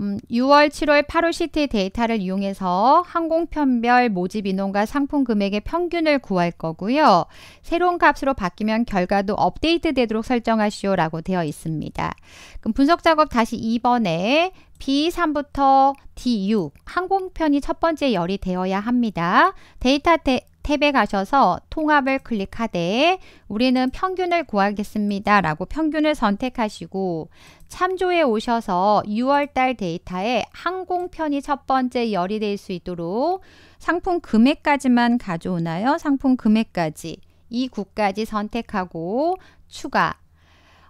음, 6월, 7월, 8월 시티 데이터를 이용해서 항공편별 모집 인원과 상품 금액의 평균을 구할 거고요. 새로운 값으로 바뀌면 결과도 업데이트 되도록 설정하시오 라고 되어 있습니다. 그럼 분석 작업 다시 2번에 B3부터 D6 항공편이 첫 번째 열이 되어야 합니다. 데이터 테, 탭에 가셔서 통합을 클릭하되 우리는 평균을 구하겠습니다. 라고 평균을 선택하시고 참조에 오셔서 6월달 데이터에 항공편이 첫 번째 열이 될 수 있도록 상품 금액까지만 가져오나요? 상품 금액까지 이 구까지 선택하고 추가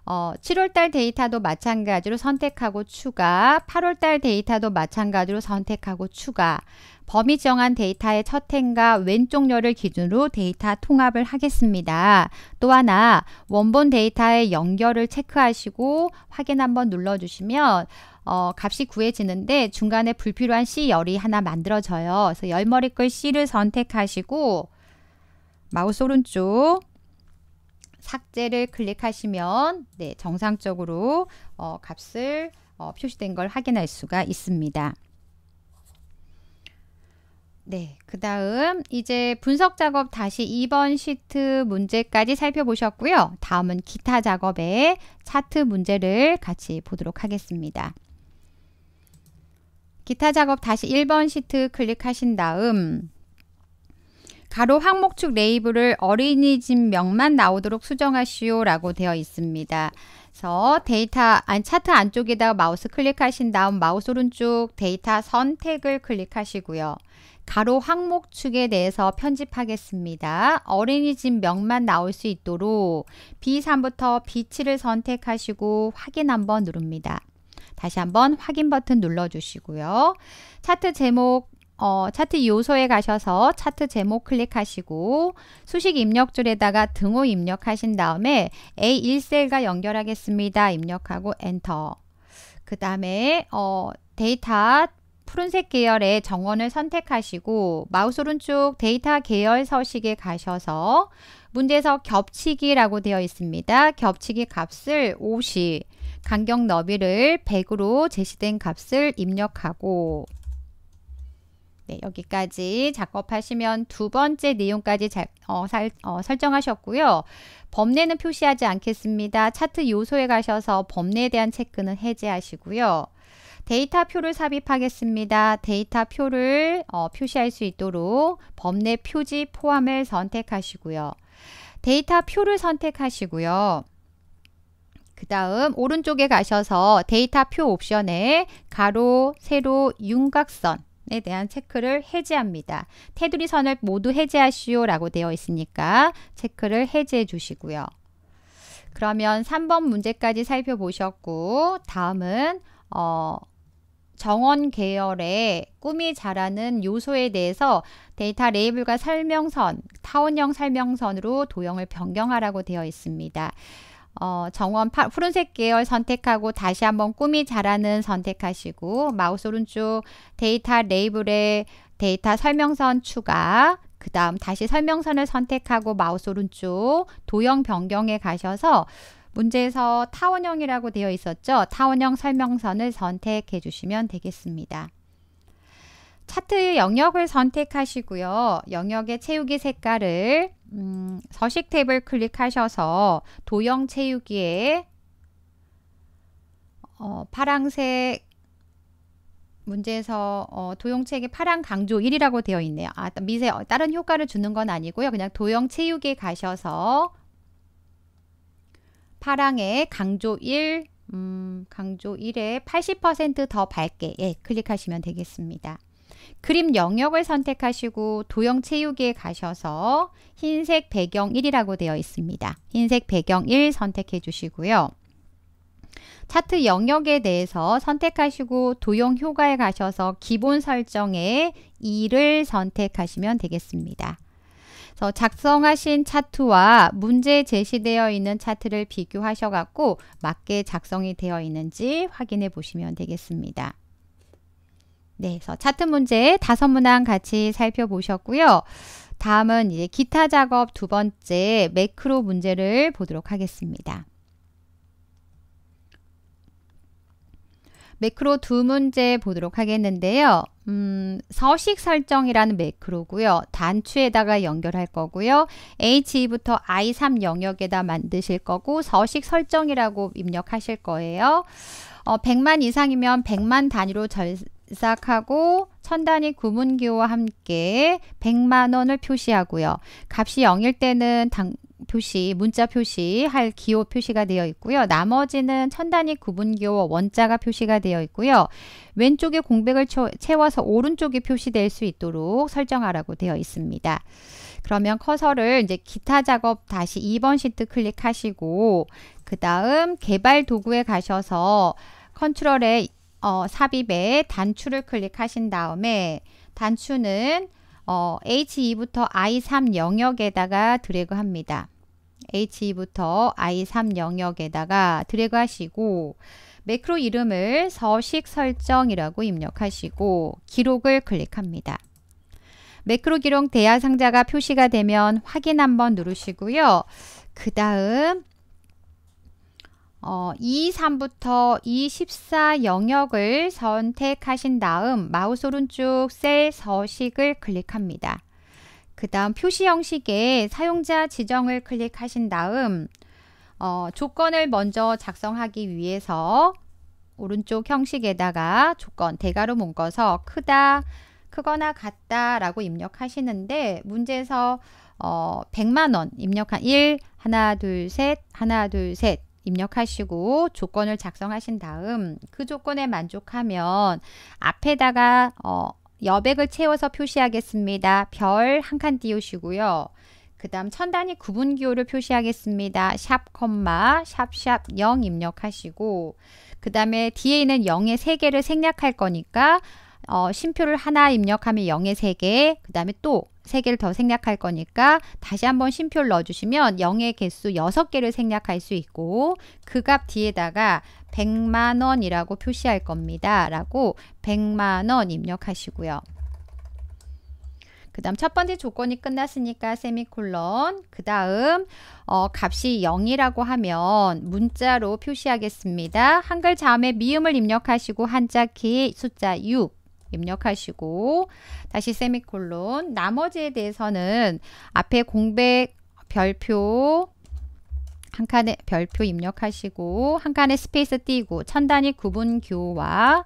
어, 7월달 데이터도 마찬가지로 선택하고 추가, 8월달 데이터도 마찬가지로 선택하고 추가, 범위 정한 데이터의 첫 행과 왼쪽 열을 기준으로 데이터 통합을 하겠습니다. 또 하나 원본 데이터의 연결을 체크하시고 확인 한번 눌러주시면 어, 값이 구해지는데 중간에 불필요한 C열이 하나 만들어져요. 그래서 열머리 글 C를 선택하시고 마우스 오른쪽 삭제를 클릭하시면 네, 정상적으로 어, 값을 어, 표시된 걸 확인할 수가 있습니다. 네, 그 다음 이제 분석 작업 다시 2번 시트 문제까지 살펴보셨고요. 다음은 기타 작업의 차트 문제를 같이 보도록 하겠습니다. 기타 작업 다시 1번 시트 클릭하신 다음 가로 항목 축 레이블을 어린이집 명만 나오도록 수정하시오 라고 되어 있습니다. 그래서 데이터 안 차트 안쪽에다가 마우스 클릭하신 다음 마우스 오른쪽 데이터 선택을 클릭하시고요. 가로 항목 축에 대해서 편집하겠습니다. 어린이집 명만 나올 수 있도록 B3부터 B7을 선택하시고 확인 한번 누릅니다. 다시 한번 확인 버튼 눌러주시고요. 차트 제목 어, 차트 요소에 가셔서 차트 제목 클릭하시고 수식 입력 줄에다가 등호 입력하신 다음에 A1셀과 연결하겠습니다. 입력하고 엔터. 그 다음에 어, 데이터 푸른색 계열의 정원을 선택하시고 마우스 오른쪽 데이터 계열 서식에 가셔서 문제에서 겹치기라고 되어 있습니다. 겹치기 값을 50, 간격 너비를 100으로 제시된 값을 입력하고 네, 여기까지 작업하시면 두 번째 내용까지 잘, 어, 살, 어, 설정하셨고요. 범례는 표시하지 않겠습니다. 차트 요소에 가셔서 범례에 대한 체크는 해제하시고요. 데이터표를 삽입하겠습니다. 데이터표를 어, 표시할 수 있도록 범례 표지 포함을 선택하시고요. 데이터표를 선택하시고요. 그 다음 오른쪽에 가셔서 데이터표 옵션에 가로, 세로, 윤곽선 에 대한 체크를 해제합니다. 테두리 선을 모두 해제하시오 라고 되어 있으니까 체크를 해제해 주시고요. 그러면 3번 문제까지 살펴보셨고 다음은 어, 정원 계열의 꿈이 자라는 요소에 대해서 데이터 레이블과 설명선, 타원형 설명선으로 도형을 변경하라고 되어 있습니다. 어, 정원 파, 푸른색 계열 선택하고 다시 한번 꿈이 자라는 선택하시고 마우스 오른쪽 데이터 레이블에 데이터 설명선 추가 그 다음 다시 설명선을 선택하고 마우스 오른쪽 도형 변경에 가셔서 문제에서 타원형이라고 되어 있었죠. 타원형 설명선을 선택해 주시면 되겠습니다. 차트의 영역을 선택하시고요. 영역의 채우기 색깔을 음, 서식 탭을 클릭하셔서 도형 채우기에 어, 파랑색 문제에서 어, 도형책의 파랑 강조 1이라고 되어 있네요. 아, 미세 다른 효과를 주는 건 아니고요. 그냥 도형 채우기에 가셔서 파랑의 강조 1, 음, 강조 1에 80%더 밝게 예, 클릭하시면 되겠습니다. 그림 영역을 선택하시고 도형 채우기에 가셔서 흰색 배경 1이라고 되어 있습니다. 흰색 배경 1 선택해 주시고요. 차트 영역에 대해서 선택하시고 도형 효과에 가셔서 기본 설정에 2를 선택하시면 되겠습니다. 그래서 작성하신 차트와 문제 에 제시되어 있는 차트를 비교하셔 갖고 맞게 작성이 되어 있는지 확인해 보시면 되겠습니다. 네, 그래서 차트 문제 다섯 문항 같이 살펴보셨고요. 다음은 이제 기타 작업 두 번째 매크로 문제를 보도록 하겠습니다. 매크로 두 문제 보도록 하겠는데요. 음, 서식 설정이라는 매크로고요. 단추에다가 연결할 거고요. H2부터 I3 영역에다 만드실 거고 서식 설정이라고 입력하실 거예요. 어, 100만 이상이면 100만 단위로 절삭하고 천단위 구문기호와 함께 100만원을 표시하고요. 값이 0일 때는 당, 표시, 문자 표시, 할 기호 표시가 되어 있고요. 나머지는 천단위 구분기호 원자가 표시가 되어 있고요. 왼쪽에 공백을 채워서 오른쪽이 표시될 수 있도록 설정하라고 되어 있습니다. 그러면 커서를 이제 기타 작업 다시 2번 시트 클릭하시고 그 다음 개발 도구에 가셔서 컨트롤에 어, 삽입에 단추를 클릭하신 다음에 단추는 어, H2부터 I3 영역에다가 드래그 합니다. H2부터 I3 영역에다가 드래그 하시고 매크로 이름을 서식 설정이라고 입력하시고 기록을 클릭합니다. 매크로 기록 대화 상자가 표시가 되면 확인 한번 누르시고요. 그 다음 어, 2, 3부터 2, 14 영역을 선택하신 다음 마우스 오른쪽 셀 서식을 클릭합니다. 그 다음 표시 형식의 사용자 지정을 클릭하신 다음 어, 조건을 먼저 작성하기 위해서 오른쪽 형식에다가 조건 대가로 묶어서 크다, 크거나 같다 라고 입력하시는데 문제에서 어, 100만원 입력한 1, 하나, 둘, 셋, 하나, 둘, 셋 입력하시고 조건을 작성하신 다음 그 조건에 만족하면 앞에다가 어, 여백을 채워서 표시하겠습니다. 별 한 칸 띄우시고요. 그 다음 천 단위 구분 기호를 표시하겠습니다. 샵, 콤마, 샵샵 0 입력하시고 그 다음에 뒤에 있는 0의 3개를 생략할 거니까 어, 심표를 하나 입력하면 0의 3개 그 다음에 또3 개를 더 생략할 거니까 다시 한번 심표를 넣어주시면 0의 개수 6개를 생략할 수 있고 그 값 뒤에다가 100만 원이라고 표시할 겁니다. 라고 100만 원 입력하시고요. 그 다음 첫 번째 조건이 끝났으니까 세미콜론 그 다음 어, 값이 0이라고 하면 문자로 표시하겠습니다. 한글 자음에 미음을 입력하시고 한자 키 숫자 6 입력하시고 다시 세미콜론 나머지에 대해서는 앞에 공백 별표 한 칸에 별표 입력하시고 한 칸에 스페이스 띄고 천 단위 구분 교와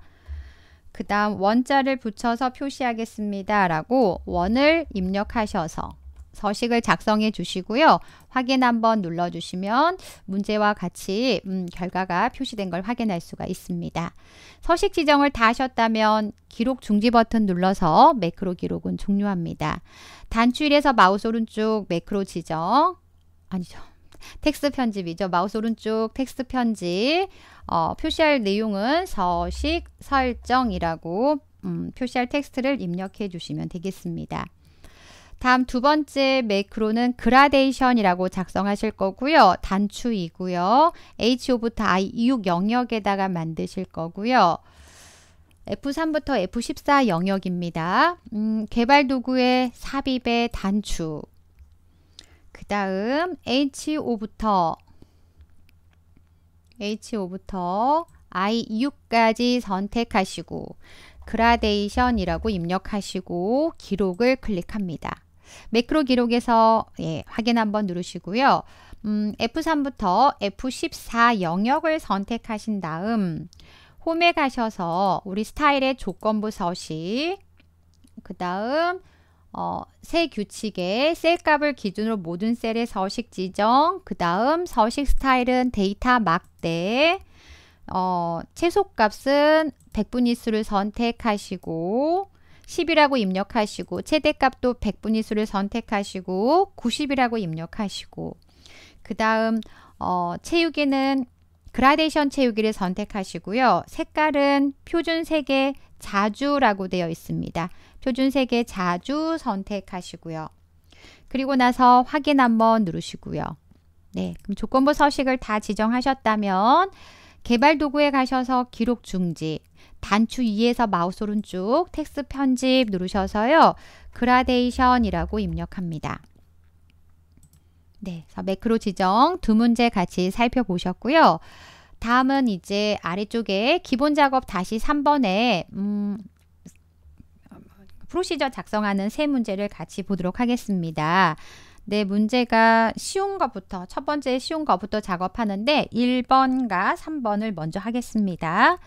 그 다음 원자를 붙여서 표시하겠습니다 라고 원을 입력하셔서 서식을 작성해 주시고요. 확인 한번 눌러 주시면 문제와 같이 음, 결과가 표시된 걸 확인할 수가 있습니다. 서식 지정을 다 하셨다면 기록 중지 버튼 눌러서 매크로 기록은 종료합니다. 단추일에서 마우스 오른쪽 매크로 지정 아니죠. 텍스트 편집이죠. 마우스 오른쪽 텍스트 편집 어, 표시할 내용은 서식 설정이라고 음, 표시할 텍스트를 입력해 주시면 되겠습니다. 다음 두 번째 매크로는 그라데이션이라고 작성하실 거고요. 단추이고요. H5부터 I6 영역에다가 만드실 거고요. F3부터 F14 영역입니다. 음, 개발 도구의 삽입의 단추. 그 다음 H5부터 H5부터 I6까지 선택하시고 그라데이션이라고 입력하시고 기록을 클릭합니다. 매크로 기록에서 예, 확인 한번 누르시고요. 음, F3부터 F14 영역을 선택하신 다음 홈에 가셔서 우리 스타일의 조건부 서식 그 다음 어, 새규칙의셀 값을 기준으로 모든 셀의 서식 지정 그 다음 서식 스타일은 데이터 막대 어, 최소값은 백분위수를 선택하시고 10이라고 입력하시고 최대값도 1 0 0분위 수를 선택하시고 90이라고 입력하시고 그 다음 어, 채우기는 그라데이션 채우기를 선택하시고요. 색깔은 표준색의 자주라고 되어 있습니다. 표준색의 자주 선택하시고요. 그리고 나서 확인 한번 누르시고요. 네, 그럼 조건부 서식을 다 지정하셨다면 개발 도구에 가셔서 기록 중지, 단추 위에서 마우스 오른쪽 텍스 편집 누르셔서요. 그라데이션이라고 입력합니다. 네, 그래서 매크로 지정 두 문제 같이 살펴보셨고요. 다음은 이제 아래쪽에 기본 작업 다시 3번에 음, 프로시저 작성하는 세 문제를 같이 보도록 하겠습니다. 네, 문제가 쉬운 것부터 첫 번째 쉬운 것부터 작업하는데 1번과 3번을 먼저 하겠습니다.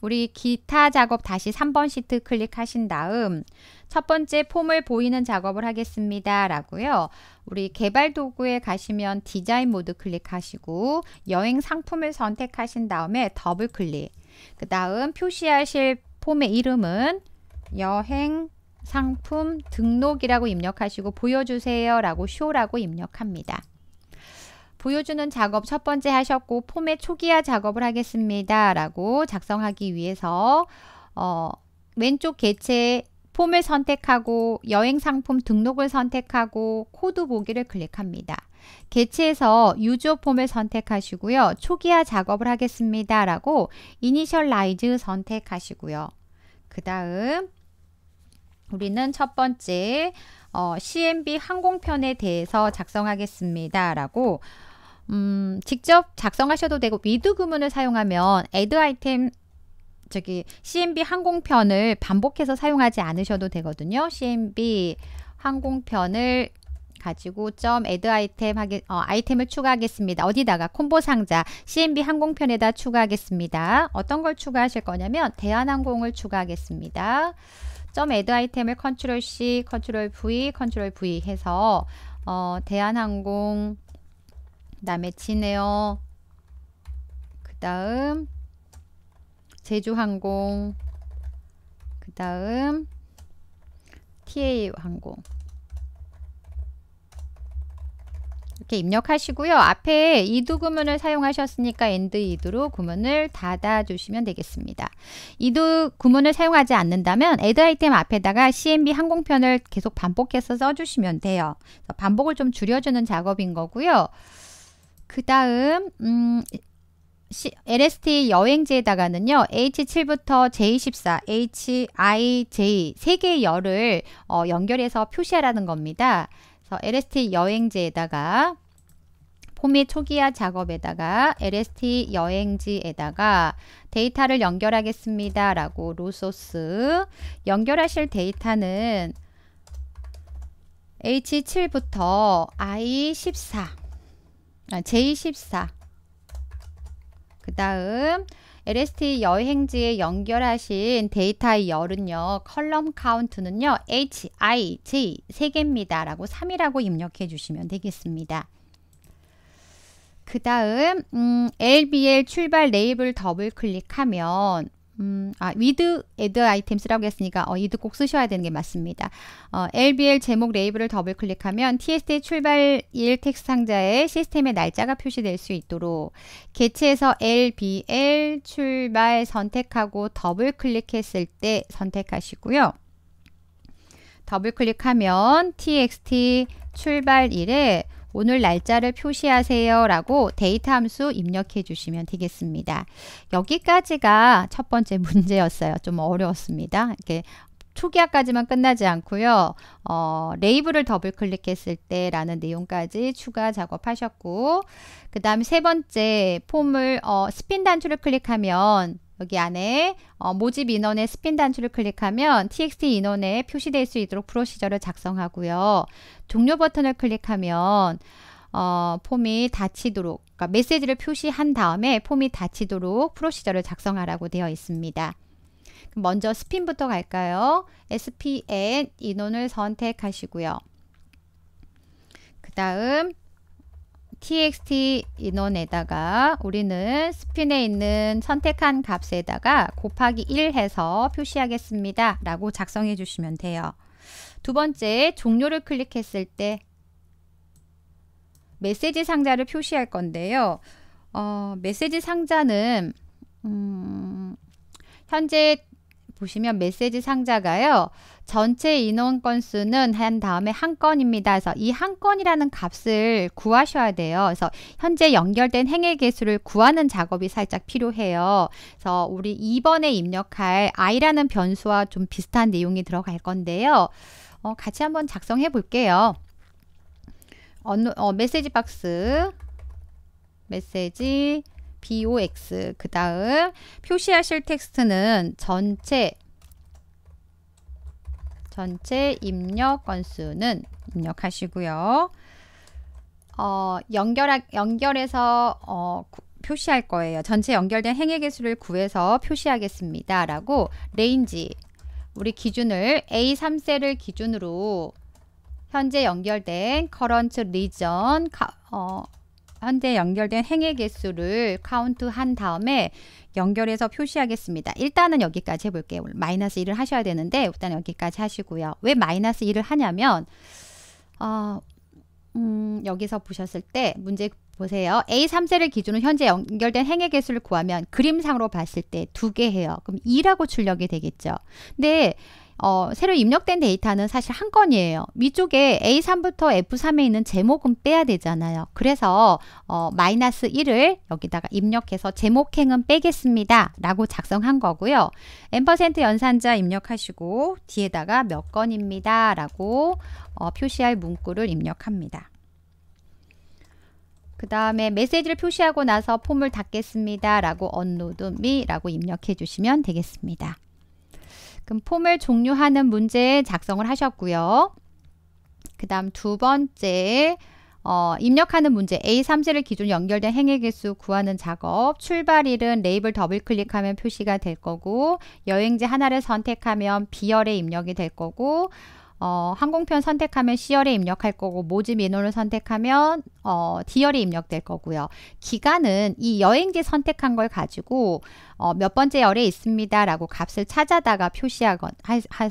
우리 기타 작업 다시 3번 시트 클릭하신 다음 첫 번째 폼을 보이는 작업을 하겠습니다. 라고요. 우리 개발 도구에 가시면 디자인 모드 클릭하시고 여행 상품을 선택하신 다음에 더블 클릭 그 다음 표시하실 폼의 이름은 여행 상품 등록이라고 입력하시고 보여주세요 라고 쇼라고 입력합니다. 보여주는 작업 첫 번째 하셨고 폼의 초기화 작업을 하겠습니다. 라고 작성하기 위해서 어, 왼쪽 개체 폼을 선택하고 여행 상품 등록을 선택하고 코드 보기를 클릭합니다. 개체에서 유저 폼을 선택하시고요. 초기화 작업을 하겠습니다. 라고 이니셜라이즈 선택하시고요. 그 다음 우리는 첫 번째 어, CMB 항공편에 대해서 작성하겠습니다. 라고 음, 직접 작성하셔도 되고 위드 구문을 사용하면 add 아이템 저기 CMB 항공편을 반복해서 사용하지 않으셔도 되거든요. CMB 항공편을 가지고 점 add 아이템 하게 어, 아이템을 추가하겠습니다. 어디다가 콤보 상자 CMB 항공편에다 추가하겠습니다. 어떤 걸 추가하실 거냐면 대한항공을 추가하겠습니다. 점 add 아이템을 컨트롤 C, 컨트롤 V, 컨트롤 V 해서 어, 대한항공 남의 에 지네어 그 다음 제주항공 그 다음 TA항공 이렇게 입력하시고요. 앞에 이두 구문을 사용하셨으니까 엔드 이두로 구문을 닫아주시면 되겠습니다. 이두 구문을 사용하지 않는다면 애드 아이템 앞에다가 CMB 항공편을 계속 반복해서 써주시면 돼요. 반복을 좀 줄여주는 작업인 거고요. 그 다음 음, LST 여행지에다가는요, H7부터 J14, HIJ 세 개의 열을 어, 연결해서 표시하라는 겁니다. 그래서 LST 여행지에다가 폼의 초기화 작업에다가 LST 여행지에다가 데이터를 연결하겠습니다. 라고 로소스 연결하실 데이터는 H7부터 I14 제24 그 다음 LST 여행지에 연결하신 데이터의 열은요. 컬럼 카운트는요. H, I, J 3개입니다. 라고 3이라고 입력해 주시면 되겠습니다. 그 다음 음, LBL 출발 레이블 더블 클릭하면 음, 아, with add items라고 했으니까 어, 이드 꼭 쓰셔야 되는 게 맞습니다. 어, LBL 제목 레이블을 더블 클릭하면 TST 출발일 텍스트 상자에 시스템의 날짜가 표시될 수 있도록 개체에서 LBL 출발 선택하고 더블 클릭했을 때 선택하시고요. 더블 클릭하면 TXT 출발일에 오늘 날짜를 표시하세요 라고 데이트 함수 입력해 주시면 되겠습니다. 여기까지가 첫 번째 문제였어요. 좀 어려웠습니다. 이렇게 초기화까지만 끝나지 않고요. 어, 레이블을 더블 클릭했을 때라는 내용까지 추가 작업하셨고 그 다음 세 번째 폼을 어, 스핀 단추를 클릭하면 여기 안에 어, 모집 인원의 스핀 단추를 클릭하면 txt 인원에 표시될 수 있도록 프로시저를 작성하고요. 종료 버튼을 클릭하면 어, 폼이 닫히도록 그러니까 메시지를 표시한 다음에 폼이 닫히도록 프로시저를 작성하라고 되어 있습니다. 먼저 스핀부터 갈까요? SPN 인원을 선택하시고요. 그 다음 txt 인원에다가 우리는 스핀에 있는 선택한 값에다가 곱하기 1 해서 표시하겠습니다. 라고 작성해 주시면 돼요. 두 번째, 종료를 클릭했을 때 메시지 상자를 표시할 건데요. 어, 메시지 상자는 음, 현재 보시면 메시지 상자가요. 전체 인원 건수는 한 다음에 한 건입니다. 그래서 이 한 건이라는 값을 구하셔야 돼요. 그래서 현재 연결된 행의 개수를 구하는 작업이 살짝 필요해요. 그래서 우리 2번에 입력할 i라는 변수와 좀 비슷한 내용이 들어갈 건데요. 어, 같이 한번 작성해 볼게요. 어, 어, 메시지 박스 메시지 box 그 다음 표시하실 텍스트는 전체 전체 입력 건수는 입력하시고요. 어, 연결 연결해서 어, 구, 표시할 거예요. 전체 연결된 행의 개수를 구해서 표시하겠습니다. 라고 레인지 우리 기준을 A3셀을 기준으로 현재 연결된 current region 어, 현재 연결된 행의 개수를 카운트 한 다음에 연결해서 표시하겠습니다. 일단은 여기까지 해볼게요. 마이너스 1을 하셔야 되는데 일단 여기까지 하시고요. 왜 마이너스 1을 하냐면 어, 음, 여기서 보셨을 때 문제 보세요. A3세를 기준으로 현재 연결된 행의 개수를 구하면 그림상으로 봤을 때 두개 해요. 그럼 2라고 출력이 되겠죠. 근데 어, 새로 입력된 데이터는 사실 한 건이에요. 위쪽에 A3부터 F3에 있는 제목은 빼야 되잖아요. 그래서 어, 마이너스 1을 여기다가 입력해서 제목행은 빼겠습니다. 라고 작성한 거고요. n% 연산자 입력하시고 뒤에다가 몇 건입니다. 라고 어, 표시할 문구를 입력합니다. 그 다음에 메시지를 표시하고 나서 폼을 닫겠습니다. 라고 언노드 미라고 입력해 주시면 되겠습니다. 그럼 폼을 종료하는 문제 작성을 하셨고요. 그 다음 두 번째 어, 입력하는 문제 A3지를 기준 연결된 행의 개수 구하는 작업 출발일은 레이블 더블 클릭하면 표시가 될 거고 여행지 하나를 선택하면 비열에 입력이 될 거고 어, 항공편 선택하면 시열에 입력할 거고 모집 인원을 선택하면 어, 디열에 입력될 거고요. 기간은 이 여행지 선택한 걸 가지고 어, 몇 번째 열에 있습니다 라고 값을 찾아다가 표시하서 건 하, 해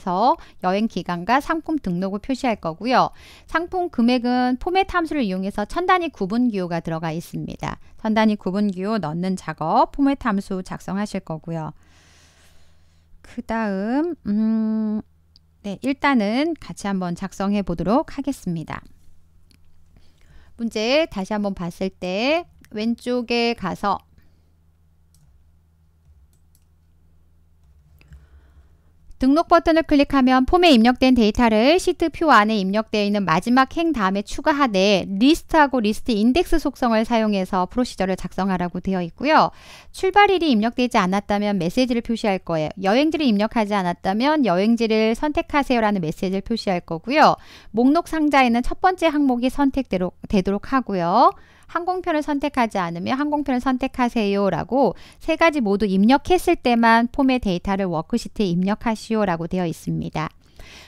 여행 기간과 상품 등록을 표시할 거고요. 상품 금액은 포맷 함수를 이용해서 천 단위 구분 기호가 들어가 있습니다. 천 단위 구분 기호 넣는 작업 포맷 함수 작성하실 거고요. 그 다음 음... 네, 일단은 같이 한번 작성해 보도록 하겠습니다. 문제 다시 한번 봤을 때 왼쪽에 가서 등록 버튼을 클릭하면 폼에 입력된 데이터를 시트 표 안에 입력되어 있는 마지막 행 다음에 추가하되 리스트하고 리스트 인덱스 속성을 사용해서 프로시저를 작성하라고 되어 있고요. 출발일이 입력되지 않았다면 메시지를 표시할 거예요. 여행지를 입력하지 않았다면 여행지를 선택하세요라는 메시지를 표시할 거고요. 목록 상자에는 첫 번째 항목이 선택되도록 하고요. 항공편을 선택하지 않으면 항공편을 선택하세요라고 세 가지 모두 입력했을 때만 폼의 데이터를 워크시트에 입력하시오라고 되어 있습니다.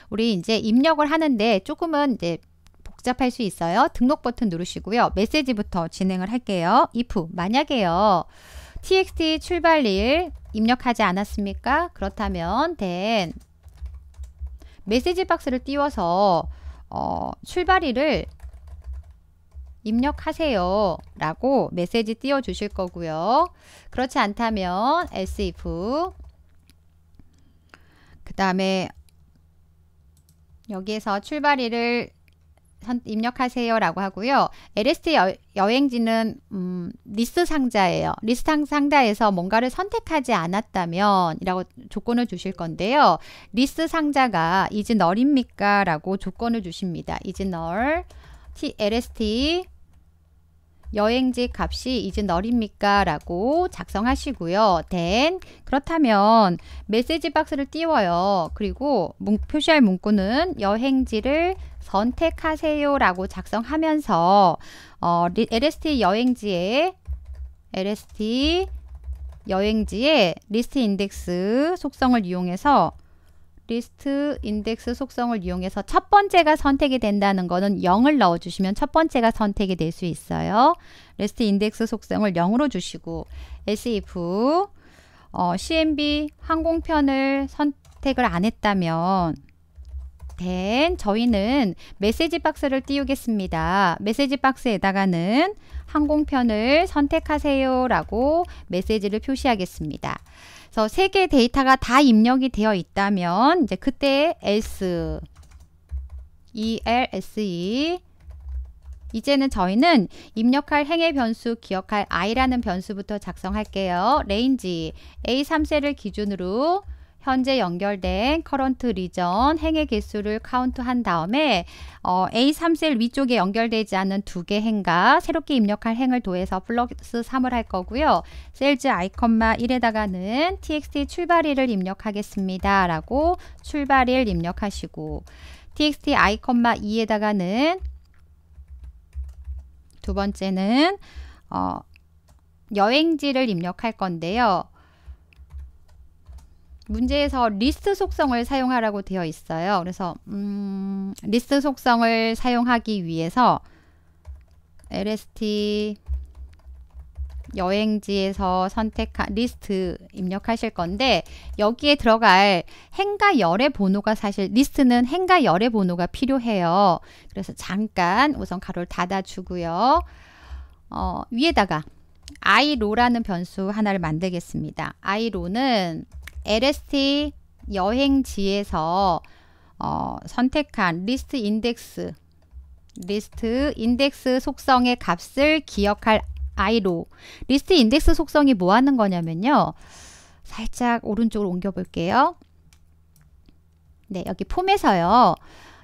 우리 이제 입력을 하는데 조금은 이제 복잡할 수 있어요. 등록 버튼 누르시고요. 메시지부터 진행을 할게요. if 만약에요. txt 출발일 입력하지 않았습니까? 그렇다면 then 메시지 박스를 띄워서 어, 출발일을 입력하세요 라고 메시지 띄워 주실 거고요 그렇지 않다면 SF 그 다음에 여기에서 출발일을 입력하세요 라고 하고요. LST 여, 행지는 음, 리스 상자예요. 리스 상자에서 뭔가를 선택하지 않았다면 이라고 조건을 주실 건데요. 리스 상자가 이즈 널입니까? 라고 조건을 주십니다. 이즈 널 LST 여행지 값이 이제 널입니까? 라고 작성하시고요. then 그렇다면 메시지 박스를 띄워요. 그리고 문, 표시할 문구는 여행지를 선택하세요 라고 작성하면서 어, LST 여행지에 LST 여행지의 리스트 인덱스 속성을 이용해서 리스트 인덱스 속성을 이용해서 첫 번째가 선택이 된다는 것은 0을 넣어주시면 첫 번째가 선택이 될 수 있어요. 리스트 인덱스 속성을 0으로 주시고 SF 어, CMB 항공편을 선택을 안 했다면 된 저희는 메시지 박스를 띄우겠습니다. 메시지 박스에다가는 항공편을 선택하세요 라고 메시지를 표시하겠습니다. 그래서 세개의 데이터가 다 입력이 되어 있다면 이제 그때 else ELSE 이제는 저희는 입력할 행의 변수 기억할 i라는 변수부터 작성할게요. 레인지 A3셀을 기준으로 현재 연결된 커런트 리전 행의 개수를 카운트한 다음에 어, A3셀 위쪽에 연결되지 않은 두 개 행과 새롭게 입력할 행을 도해서 플러스 3을 할 거고요. 셀즈 아이콘마 1에다가는 txt 출발일을 입력하겠습니다. 라고 출발일 입력하시고 txt 아이콘마 2에다가는 두 번째는 어, 여행지를 입력할 건데요. 문제에서 리스트 속성을 사용하라고 되어 있어요. 그래서 음, 리스트 속성을 사용하기 위해서 lst 여행지에서 선택한 리스트 입력하실 건데 여기에 들어갈 행과 열의 번호가 사실 리스트는 행과 열의 번호가 필요해요. 그래서 잠깐 우선 가로를 닫아주고요. 어, 위에다가 iro라는 변수 하나를 만들겠습니다. iro는 LST 여행지에서 어, 선택한 리스트 인덱스 리스트 인덱스 속성의 값을 기억할 i로 리스트 인덱스 속성이 뭐 하는 거냐면요 살짝 오른쪽으로 옮겨 볼게요 네 여기 폼에서요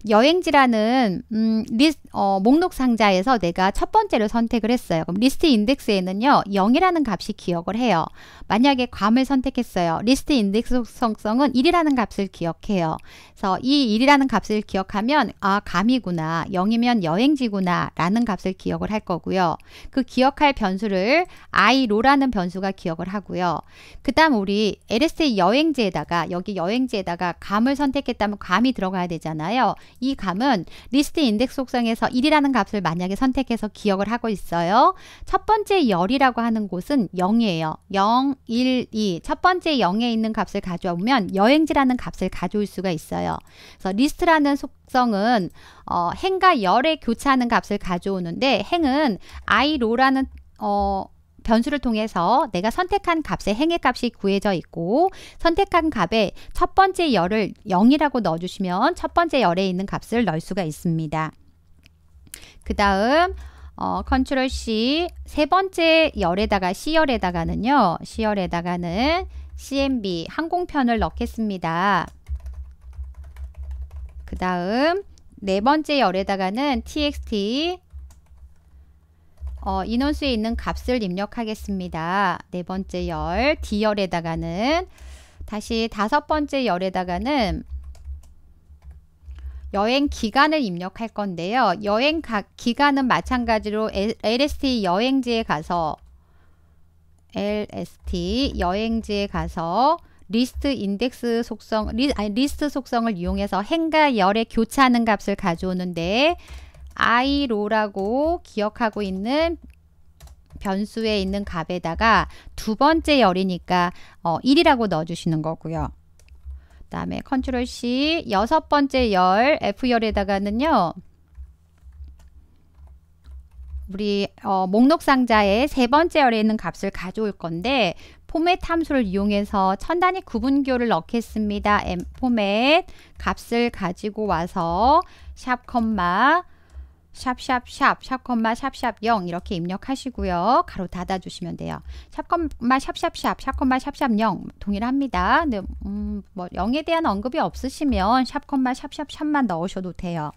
여행지라는 음, 리스, 어, 목록 상자에서 내가 첫 번째로 선택을 했어요. 그럼 리스트 인덱스에는요. 0이라는 값이 기억을 해요. 만약에 괌을 선택했어요. 리스트 인덱스 속성은 1이라는 값을 기억해요. 그래서 이 1이라는 값을 기억하면 아, 괌이구나. 0이면 여행지구나. 라는 값을 기억을 할 거고요. 그 기억할 변수를 i로라는 변수가 기억을 하고요. 그 다음 우리 LSA 여행지에다가 여기 여행지에다가 감을 선택했다면 감이 들어가야 되잖아요. 이감은 리스트 인덱스 속성에서 1이라는 값을 만약에 선택해서 기억을 하고 있어요. 첫 번째 열이라고 하는 곳은 0이에요. 0, 1, 2. 첫 번째 0에 있는 값을 가져오면 여행지라는 값을 가져올 수가 있어요. 그래서 리스트라는 속성은 어, 행과 열의 교차하는 값을 가져오는데 행은 i로라는 어, 변수를 통해서 내가 선택한 값의 행의값이 구해져 있고 선택한 값에 첫 번째 열을 0이라고 넣어주시면 첫 번째 열에 있는 값을 넣을 수가 있습니다. 그 다음 어, 컨트롤 C 세 번째 열에다가 C열에다가는요. C열에다가는 CMB 항공편을 넣겠습니다. 그 다음 네 번째 열에다가는 TXT 어, 인원수에 있는 값을 입력하겠습니다. 네 번째 열, D열에다가는 다시 다섯 번째 열에다가는 여행 기간을 입력할 건데요. 여행 가, 기간은 마찬가지로 LST 여행지에 가서 LST 여행지에 가서 리스트 인덱스 속성 리, 아니, 리스트 속성을 이용해서 행과 열의 교차하는 값을 가져오는데 i로라고 기억하고 있는 변수에 있는 값에다가 두 번째 열이니까 어, 1이라고 넣어주시는 거고요. 그 다음에 컨트롤 C 여섯 번째 열 F열에다가는요. 우리 어, 목록 상자의 세 번째 열에 있는 값을 가져올 건데 포맷 함수를 이용해서 천 단위 구분교를 넣겠습니다. 포맷 값을 가지고 와서 샵 컴마 샵샵샵 샵콤마 샵샵 0 이렇게 입력하시고요. 가로 닫아주시면 돼요. 샵콤마 샵샵샵 샵콤마 샵샵 0 동일합니다. 근 음, 뭐 0에 대한 언급이 없으시면 샵콤마 샵샵 샵만 넣으셔도 돼요.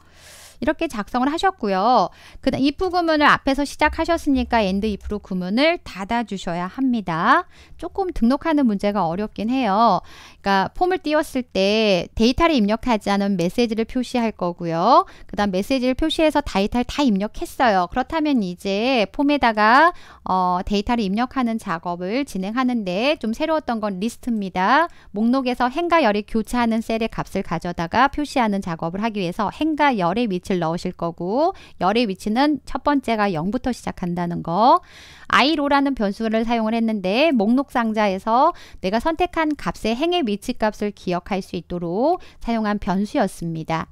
이렇게 작성을 하셨고요. 그다음 if 구문을 앞에서 시작하셨으니까 and if로 구문을 닫아 주셔야 합니다. 조금 등록하는 문제가 어렵긴 해요. 그러니까 폼을 띄웠을 때 데이터를 입력하지 않은 메시지를 표시할 거고요. 그다음 메시지를 표시해서 데이터를 다 입력했어요. 그렇다면 이제 폼에다가 어, 데이터를 입력하는 작업을 진행하는데 좀 새로웠던 건 리스트입니다. 목록에서 행과 열이 교차하는 셀의 값을 가져다가 표시하는 작업을 하기 위해서 행과 열의 위치 값을 넣으실 거고 열의 위치는 첫 번째가 0부터 시작한다는 거 i로라는 변수를 사용을 했는데 목록 상자에서 내가 선택한 값의 행의 위치 값을 기억할 수 있도록 사용한 변수였습니다.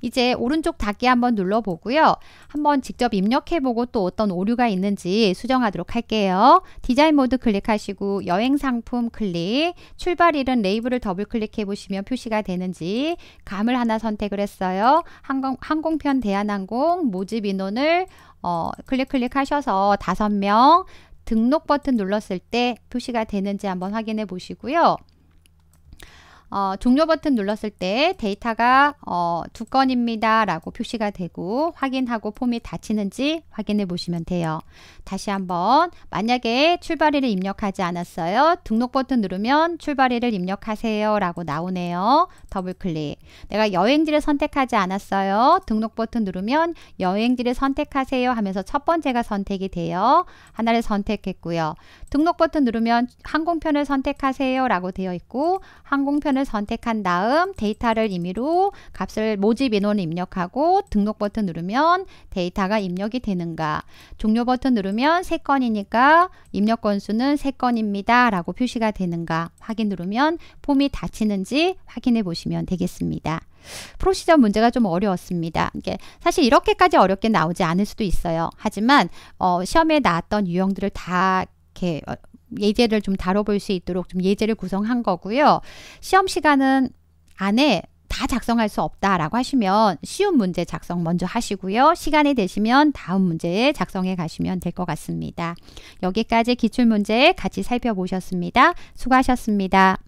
이제 오른쪽 닫기 한번 눌러보고요. 한번 직접 입력해보고 또 어떤 오류가 있는지 수정하도록 할게요. 디자인 모드 클릭하시고 여행 상품 클릭, 출발일은 레이블을 더블 클릭해보시면 표시가 되는지 감을 하나 선택을 했어요. 항공, 항공편 대한항공 모집 인원을 어, 클릭 클릭하셔서 다섯 명 등록 버튼 눌렀을 때 표시가 되는지 한번 확인해 보시고요. 어, 종료 버튼 눌렀을 때 데이터가 어, 두 건입니다 라고 표시가 되고 확인하고 폼이 닫히는지 확인해 보시면 돼요. 다시 한번 만약에 출발일을 입력하지 않았어요. 등록 버튼 누르면 출발일을 입력하세요 라고 나오네요. 더블클릭. 내가 여행지를 선택하지 않았어요. 등록 버튼 누르면 여행지를 선택하세요 하면서 첫 번째가 선택이 돼요. 하나를 선택했고요. 등록 버튼 누르면 항공편을 선택하세요 라고 되어 있고 항공편을 선택한 다음 데이터를 임의로 값을 모집 인원을 입력하고 등록 버튼 누르면 데이터가 입력이 되는가 종료 버튼 누르면 누르면 3건이니까 입력 건수는 3건입니다. 라고 표시가 되는가 확인 누르면 폼이 닫히는지 확인해 보시면 되겠습니다. 프로시저 문제가 좀 어려웠습니다. 이게 사실 이렇게까지 어렵게 나오지 않을 수도 있어요. 하지만 어, 시험에 나왔던 유형들을 다 이렇게 어, 예제를 좀 다뤄볼 수 있도록 좀 예제를 구성한 거고요. 시험 시간은 안에 다 작성할 수 없다라고 하시면 쉬운 문제 작성 먼저 하시고요. 시간이 되시면 다음 문제에 작성해 가시면 될 것 같습니다. 여기까지 기출문제 같이 살펴보셨습니다. 수고하셨습니다.